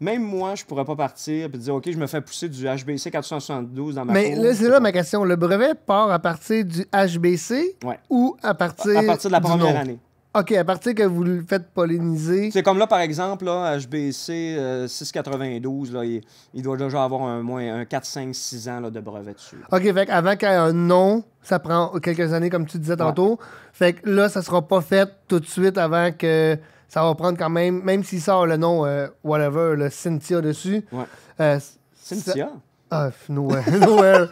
même moi, je pourrais pas partir et dire OK, je me fais pousser du HBC 472 dans ma Mais là, c'est là ma question. Le brevet part à partir du HBC ou à partir. à partir de la première année. OK, à partir que vous le faites polliniser. C'est comme là, par exemple, HBC 692, euh, il, doit déjà avoir un, moins un 4, 5, 6 ans de brevet dessus. OK, fait avant qu'il y ait un nom, ça prend quelques années, comme tu disais tantôt. Fait que là, ça sera pas fait tout de suite avant que ça va prendre quand même, même s'il sort le nom, euh, whatever, le Cynthia dessus. Ouais. Euh, Cynthia? Ah,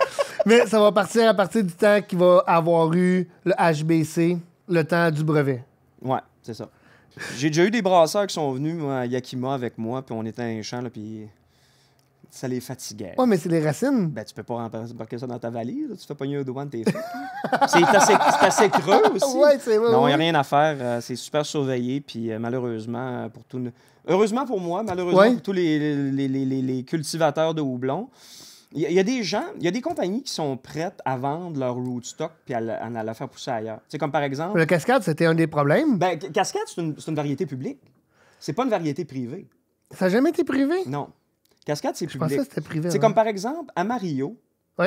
Mais ça va partir à partir du temps qu'il va avoir eu le HBC, le temps du brevet. Ouais, c'est ça. J'ai déjà eu des brasseurs qui sont venus à Yakima avec moi, puis on était à un champ, là, puis ça les fatiguait. Ouais, mais c'est les racines. Ben, tu peux pas embarquer ça dans ta valise. Tu fais pas au douane, t'es C'est assez, creux aussi. Ouais, c'est vrai. Non, il n'y a rien à faire. Euh, c'est super surveillé. Puis euh, malheureusement, euh, pour tout. Heureusement pour moi, malheureusement pour tous les, les, les, cultivateurs de houblon, il y, a des gens, il y a des compagnies qui sont prêtes à vendre leur rootstock puis à, la faire pousser ailleurs. C'est comme par exemple. Le cascade, c'était un des problèmes. Ben, cascade, c'est une, variété publique. C'est pas une variété privée. Ça n'a jamais été privé? Non. Cascade, c'est public. Je pensais que c'était privé. C'est comme par exemple, Mario... Oui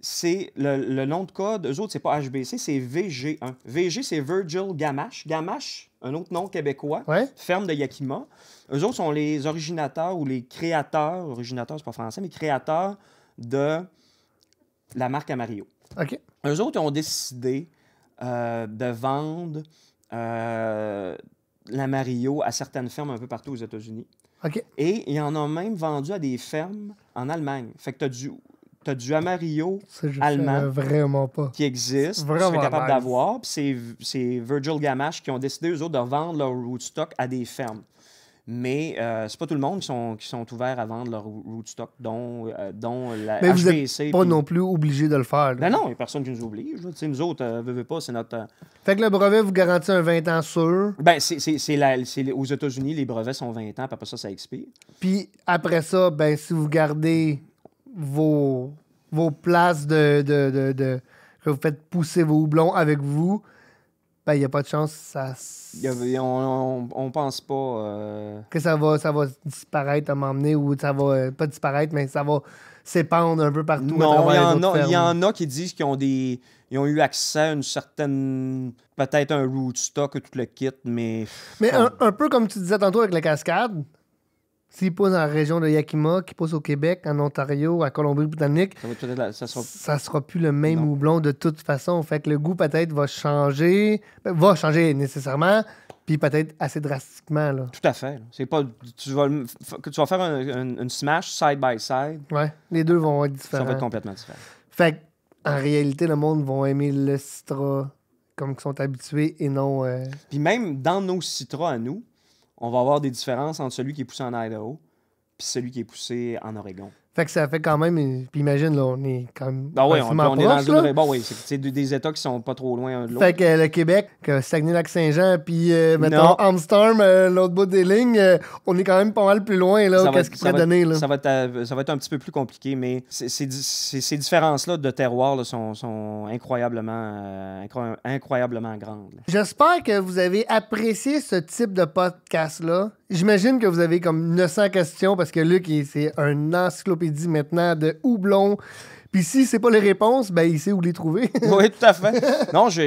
c'est le, nom de code, eux autres, c'est pas HBC, c'est VG1. VG, c'est Virgil Gamache. Gamache, un autre nom québécois, ferme de Yakima. Eux autres sont les originateurs ou les créateurs, originateurs, c'est pas français, mais créateurs de la marque Amario. OK. Eux autres ont décidé euh, de vendre euh, l'Amario à certaines fermes un peu partout aux États-Unis. Et il en ont même vendu à des fermes en Allemagne. Fait que t'as du tu as du Amarillo allemand qui existe, que tu capable d'avoir. c'est Virgil Gamache qui ont décidé, eux autres, de vendre leur rootstock à des fermes. Mais euh, c'est pas tout le monde qui sont, qui sont ouverts à vendre leur rootstock, dont, euh, dont la Mais vous n'êtes pas non plus obligé de le faire. Ben non, il n'y a personne qui nous oblige. nous autres, ne euh, veut, pas, c'est notre... Euh, fait que le brevet vous garantit un 20 ans sûr. Ben, c'est, aux États-Unis, les brevets sont 20 ans, puis après ça, ça expire. Puis après ça, ben, si vous gardez vos, vos places de, que vous faites pousser vos houblons avec vous, ben, il n'y a pas de chance ça. on, on, pense pas. Euh, que ça va, ça va disparaître à m'emmener ou ça va. Euh, pas disparaître, mais ça va s'épandre un peu partout. Non, il y, en a, qui disent qu'ils ont des. Ils ont eu accès à une certaine. Peut-être un rootstock ou tout le kit, mais. Mais un peu comme tu disais tantôt avec la cascade, s'il pousse dans la région de Yakima, qu'il pousse au Québec, en Ontario, à Colombie-Britannique, ça, ne sera... plus le même houblon de toute façon. Fait que le goût peut-être va changer, ben, va changer nécessairement, puis peut-être assez drastiquement. Là. Tout à fait. C'est pas tu vas tu vas faire un, une smash side by side. Ouais, les deux vont être différents. Ça va être complètement différent. Fait en réalité, le monde va aimer le citra comme ils sont habitués et non. Euh, puis même dans nos citras à nous, on va avoir des différences entre celui qui est poussé en Idaho puis celui qui est poussé en Oregon. Fait que ça fait quand même. Puis imagine, là, on est quand même. Ah oui, on, est dans le Bon, bah oui, c'est des États qui sont pas trop loin de l'autre. Fait que euh, le Québec, Saguenay-Lac-Saint-Jean, puis maintenant euh, mettons Amsterdam, euh, l'autre bout des lignes, on est quand même pas mal plus loin, là, qu'est-ce qu'il pourrait donner, là. Ça va, être, un petit peu plus compliqué, mais ces différences-là de terroir sont, sont, incroyablement, incroyablement grandes. J'espère que vous avez apprécié ce type de podcast-là. J'imagine que vous avez comme 900 questions parce que Luc, c'est un encyclopédie maintenant de houblon. Puis si c'est pas les réponses, ben il sait où les trouver. oui, tout à fait. Non, je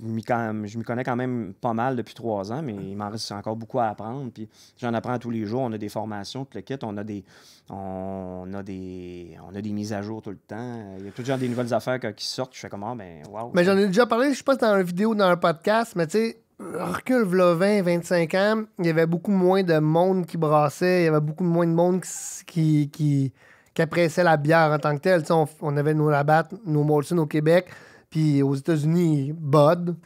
m'y connais quand même pas mal depuis trois ans, mais il m'en reste encore beaucoup à apprendre. Puis j'en apprends tous les jours. On a des formations, tout le kit. On a des, on a des, on a des mises à jour tout le temps. Il y a tout genre des nouvelles affaires qui sortent. Je fais comme ah ben wow. Mais j'en ai déjà parlé. Je sais pas si dans une vidéo, ou dans un podcast, mais tu sais euh, recule, v'là 20, 25 ans, il y avait beaucoup moins de monde qui brassait, il y avait beaucoup moins de monde qui, qui, appréciait la bière en tant que telle. On, on, avait nos Labatt, nos Molson au Québec, puis aux États-Unis, Bud.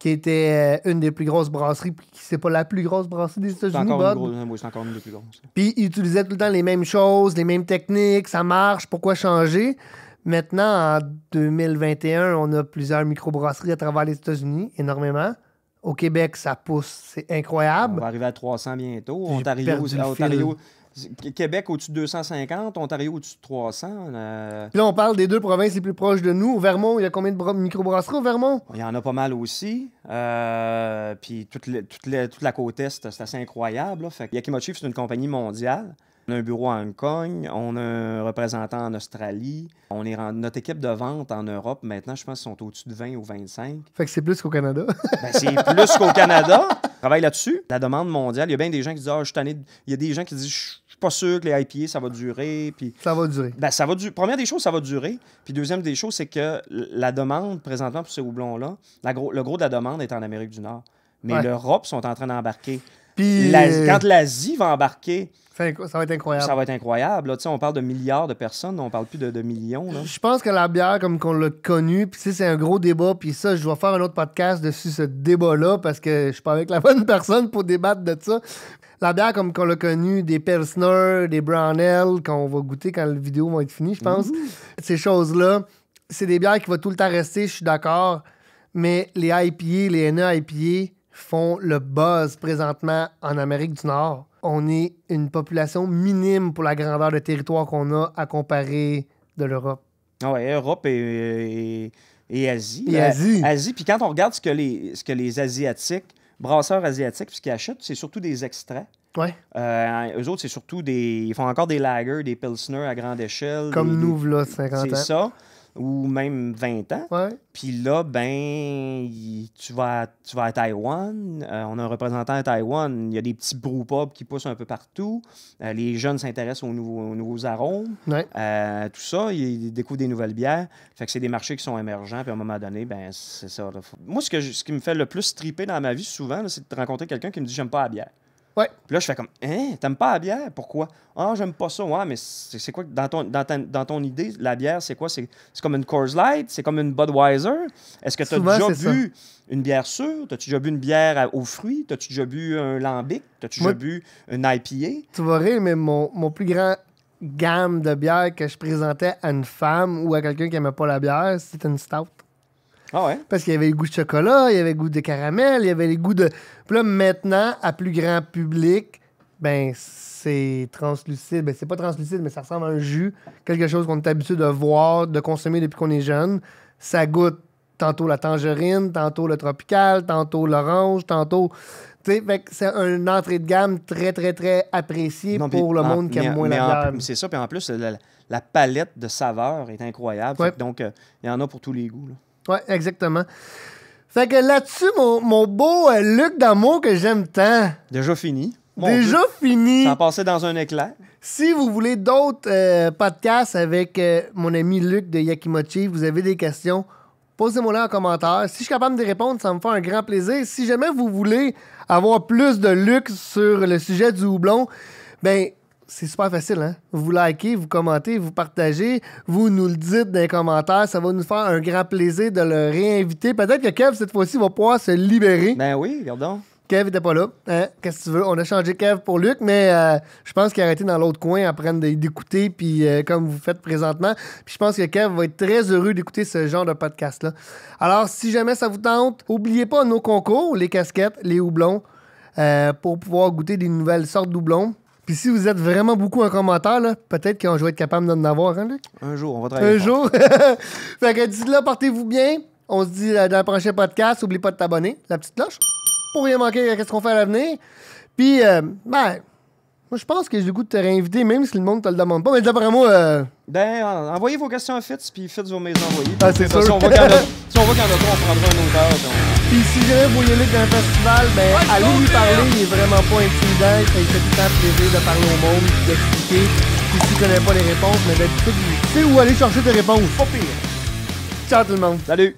Qui était euh, une des plus grosses brasseries, qui c'est pas la plus grosse brasserie des États-Unis. Bud. plus Puis ils utilisaient tout le temps les mêmes choses, les mêmes techniques, ça marche, pourquoi changer? Maintenant, en 2021, on a plusieurs microbrasseries à travers les États-Unis, énormément. Au Québec, ça pousse. C'est incroyable. On va arriver à 300 bientôt. Ontario, Ontario Québec au-dessus de 250, Ontario au-dessus de 300. Euh. Là, on parle des deux provinces les plus proches de nous. Au Vermont, il y a combien de microbrasseries au Vermont? Il y en a pas mal aussi. Euh, puis toute, la côte Est, c'est assez incroyable. Yakima c'est une compagnie mondiale. On a un bureau à Hong Kong, on a un représentant en Australie. On est notre équipe de vente en Europe, maintenant, je pense qu'ils sont au-dessus de 20 ou 25. Fait que c'est plus qu'au Canada. Ben, c'est plus qu'au Canada. travaille là-dessus. La demande mondiale, il y a bien des gens qui disent ah, je suis tanné. Il y a des gens qui disent Je suis pas sûr que les IPA, ça va durer. Puis, ça va durer. Ben, ça va durer. Première des choses, ça va durer. Puis, deuxième des choses, c'est que la demande présentement pour ces houblons-là, le gros de la demande est en Amérique du Nord. Mais l'Europe sont en train d'embarquer. Puis, euh, quand l'Asie va embarquer, ça, va être incroyable. Ça va être incroyable. Là, on parle de milliards de personnes, on parle plus de, millions. Je pense que la bière, comme qu'on l'a connue, puis c'est un gros débat. Puis ça, je dois faire un autre podcast dessus ce débat-là parce que je suis pas avec la bonne personne pour débattre de ça. La bière, comme qu'on l'a connue, des Pilsner, des Brownell, qu'on va goûter quand la vidéo va être finie, je pense. Mmh. Ces choses-là, c'est des bières qui vont tout le temps rester, je suis d'accord. Mais les IPA, les NA IPA, font le buzz présentement en Amérique du Nord. On est une population minime pour la grandeur de territoire qu'on a à comparer de l'Europe. Ah oui, Europe et, et, Asie. Et Asie. Puis quand on regarde ce que les, ce que les Asiatiques, brasseurs asiatiques, ce qu'ils achètent, c'est surtout des extraits. Ouais. Euh, eux autres, c'est surtout des. Ils font encore des lagers, des pilsners à grande échelle. Comme nous, là, 50 ans. C'est ça ou même 20 ans. Puis là, ben, tu vas, tu vas à Taïwan, euh, on a un représentant à Taïwan, il y a des petits brew qui poussent un peu partout, euh, les jeunes s'intéressent aux, nouveaux, nouveaux arômes, euh, tout ça, ils découvrent des nouvelles bières. Fait que c'est des marchés qui sont émergents, puis à un moment donné, ben, c'est ça. Moi, ce, que ce qui me fait le plus triper dans ma vie souvent, c'est de rencontrer quelqu'un qui me dit « j'aime pas la bière ». Puis là, je fais comme, hein, t'aimes pas la bière? Pourquoi? Ah, j'aime pas ça. Ouais, mais c'est quoi, dans ton, dans, ton idée, la bière, c'est quoi? C'est comme une Coors Light? C'est comme une Budweiser? Est-ce que t'as déjà bu une bière sûre? T'as-tu déjà bu une bière aux fruits? T'as-tu déjà bu un lambic? T'as-tu déjà bu un IPA? Tu vas rire, mais mon, plus grand gamme de bière que je présentais à une femme ou à quelqu'un qui n'aimait pas la bière, c'était une stout. Ah Parce qu'il y avait le goût de chocolat, il y avait le goût de caramel, il y avait les goûts de. Puis là, maintenant, à plus grand public, ben, c'est translucide. Ben, c'est pas translucide, mais ça ressemble à un jus. Quelque chose qu'on est habitué de voir, de consommer depuis qu'on est jeune. Ça goûte tantôt la tangerine, tantôt le tropical, tantôt l'orange, tantôt. Tu sais, C'est une entrée de gamme très, très, très appréciée pour le monde qui aime moins la bière. C'est ça. Puis en plus, la, palette de saveurs est incroyable. donc, euh, il y en a pour tous les goûts. Ouais, exactement. Fait que là-dessus, mon, beau euh, Luc d'amour que j'aime tant. Déjà fini. Déjà fini. Ça a dans un éclair. Si vous voulez d'autres euh, podcasts avec euh, mon ami Luc de Yakimochi, vous avez des questions, posez-moi-les en commentaire. Si je suis capable de répondre, ça me fait un grand plaisir. Si jamais vous voulez avoir plus de Luc sur le sujet du houblon, ben c'est super facile, hein? Vous likez, vous commentez, vous partagez, vous nous le dites dans les commentaires. Ça va nous faire un grand plaisir de le réinviter. Peut-être que Kev, cette fois-ci, va pouvoir se libérer. Ben oui, regardons. Kev n'était pas là. Hein. Qu'est-ce que tu veux? On a changé Kev pour Luc, mais euh, je pense qu'il a arrêté dans l'autre coin à d'écouter, puis euh, comme vous faites présentement. je pense que Kev va être très heureux d'écouter ce genre de podcast-là. Alors, si jamais ça vous tente, n'oubliez pas nos concours, les casquettes, les houblons, euh, pour pouvoir goûter des nouvelles sortes de puis si vous êtes vraiment beaucoup en commentaire, peut-être qu'on va être capable d'en avoir, hein, Luc? Un jour, on va travailler. Un jour. fait que d'ici là, portez-vous bien. On se dit dans le prochain podcast. Oublie pas de t'abonner. La petite cloche. Pour rien manquer, qu'est-ce qu'on fait à l'avenir. Puis, euh, ben je pense que j'ai du goût de te réinviter, même si le monde te le demande pas. Mais d'après moi. Euh... Ben, euh, envoyez vos questions à Fitz, puis Fitz va me les envoyer. Ah, c'est sûr. Si on voit qu'il y a on prendra un autre Donc... Puis si jamais vous voulez aller dans un festival, ben, allez lui parler. Il est vraiment pas intimidant. il fait tout le temps plaisir de parler au monde, puis d'expliquer. Puis tu connais pas les réponses, mais ben, tout ben, tu sais où aller chercher tes réponses. Pas pire. Ciao tout le monde. Salut.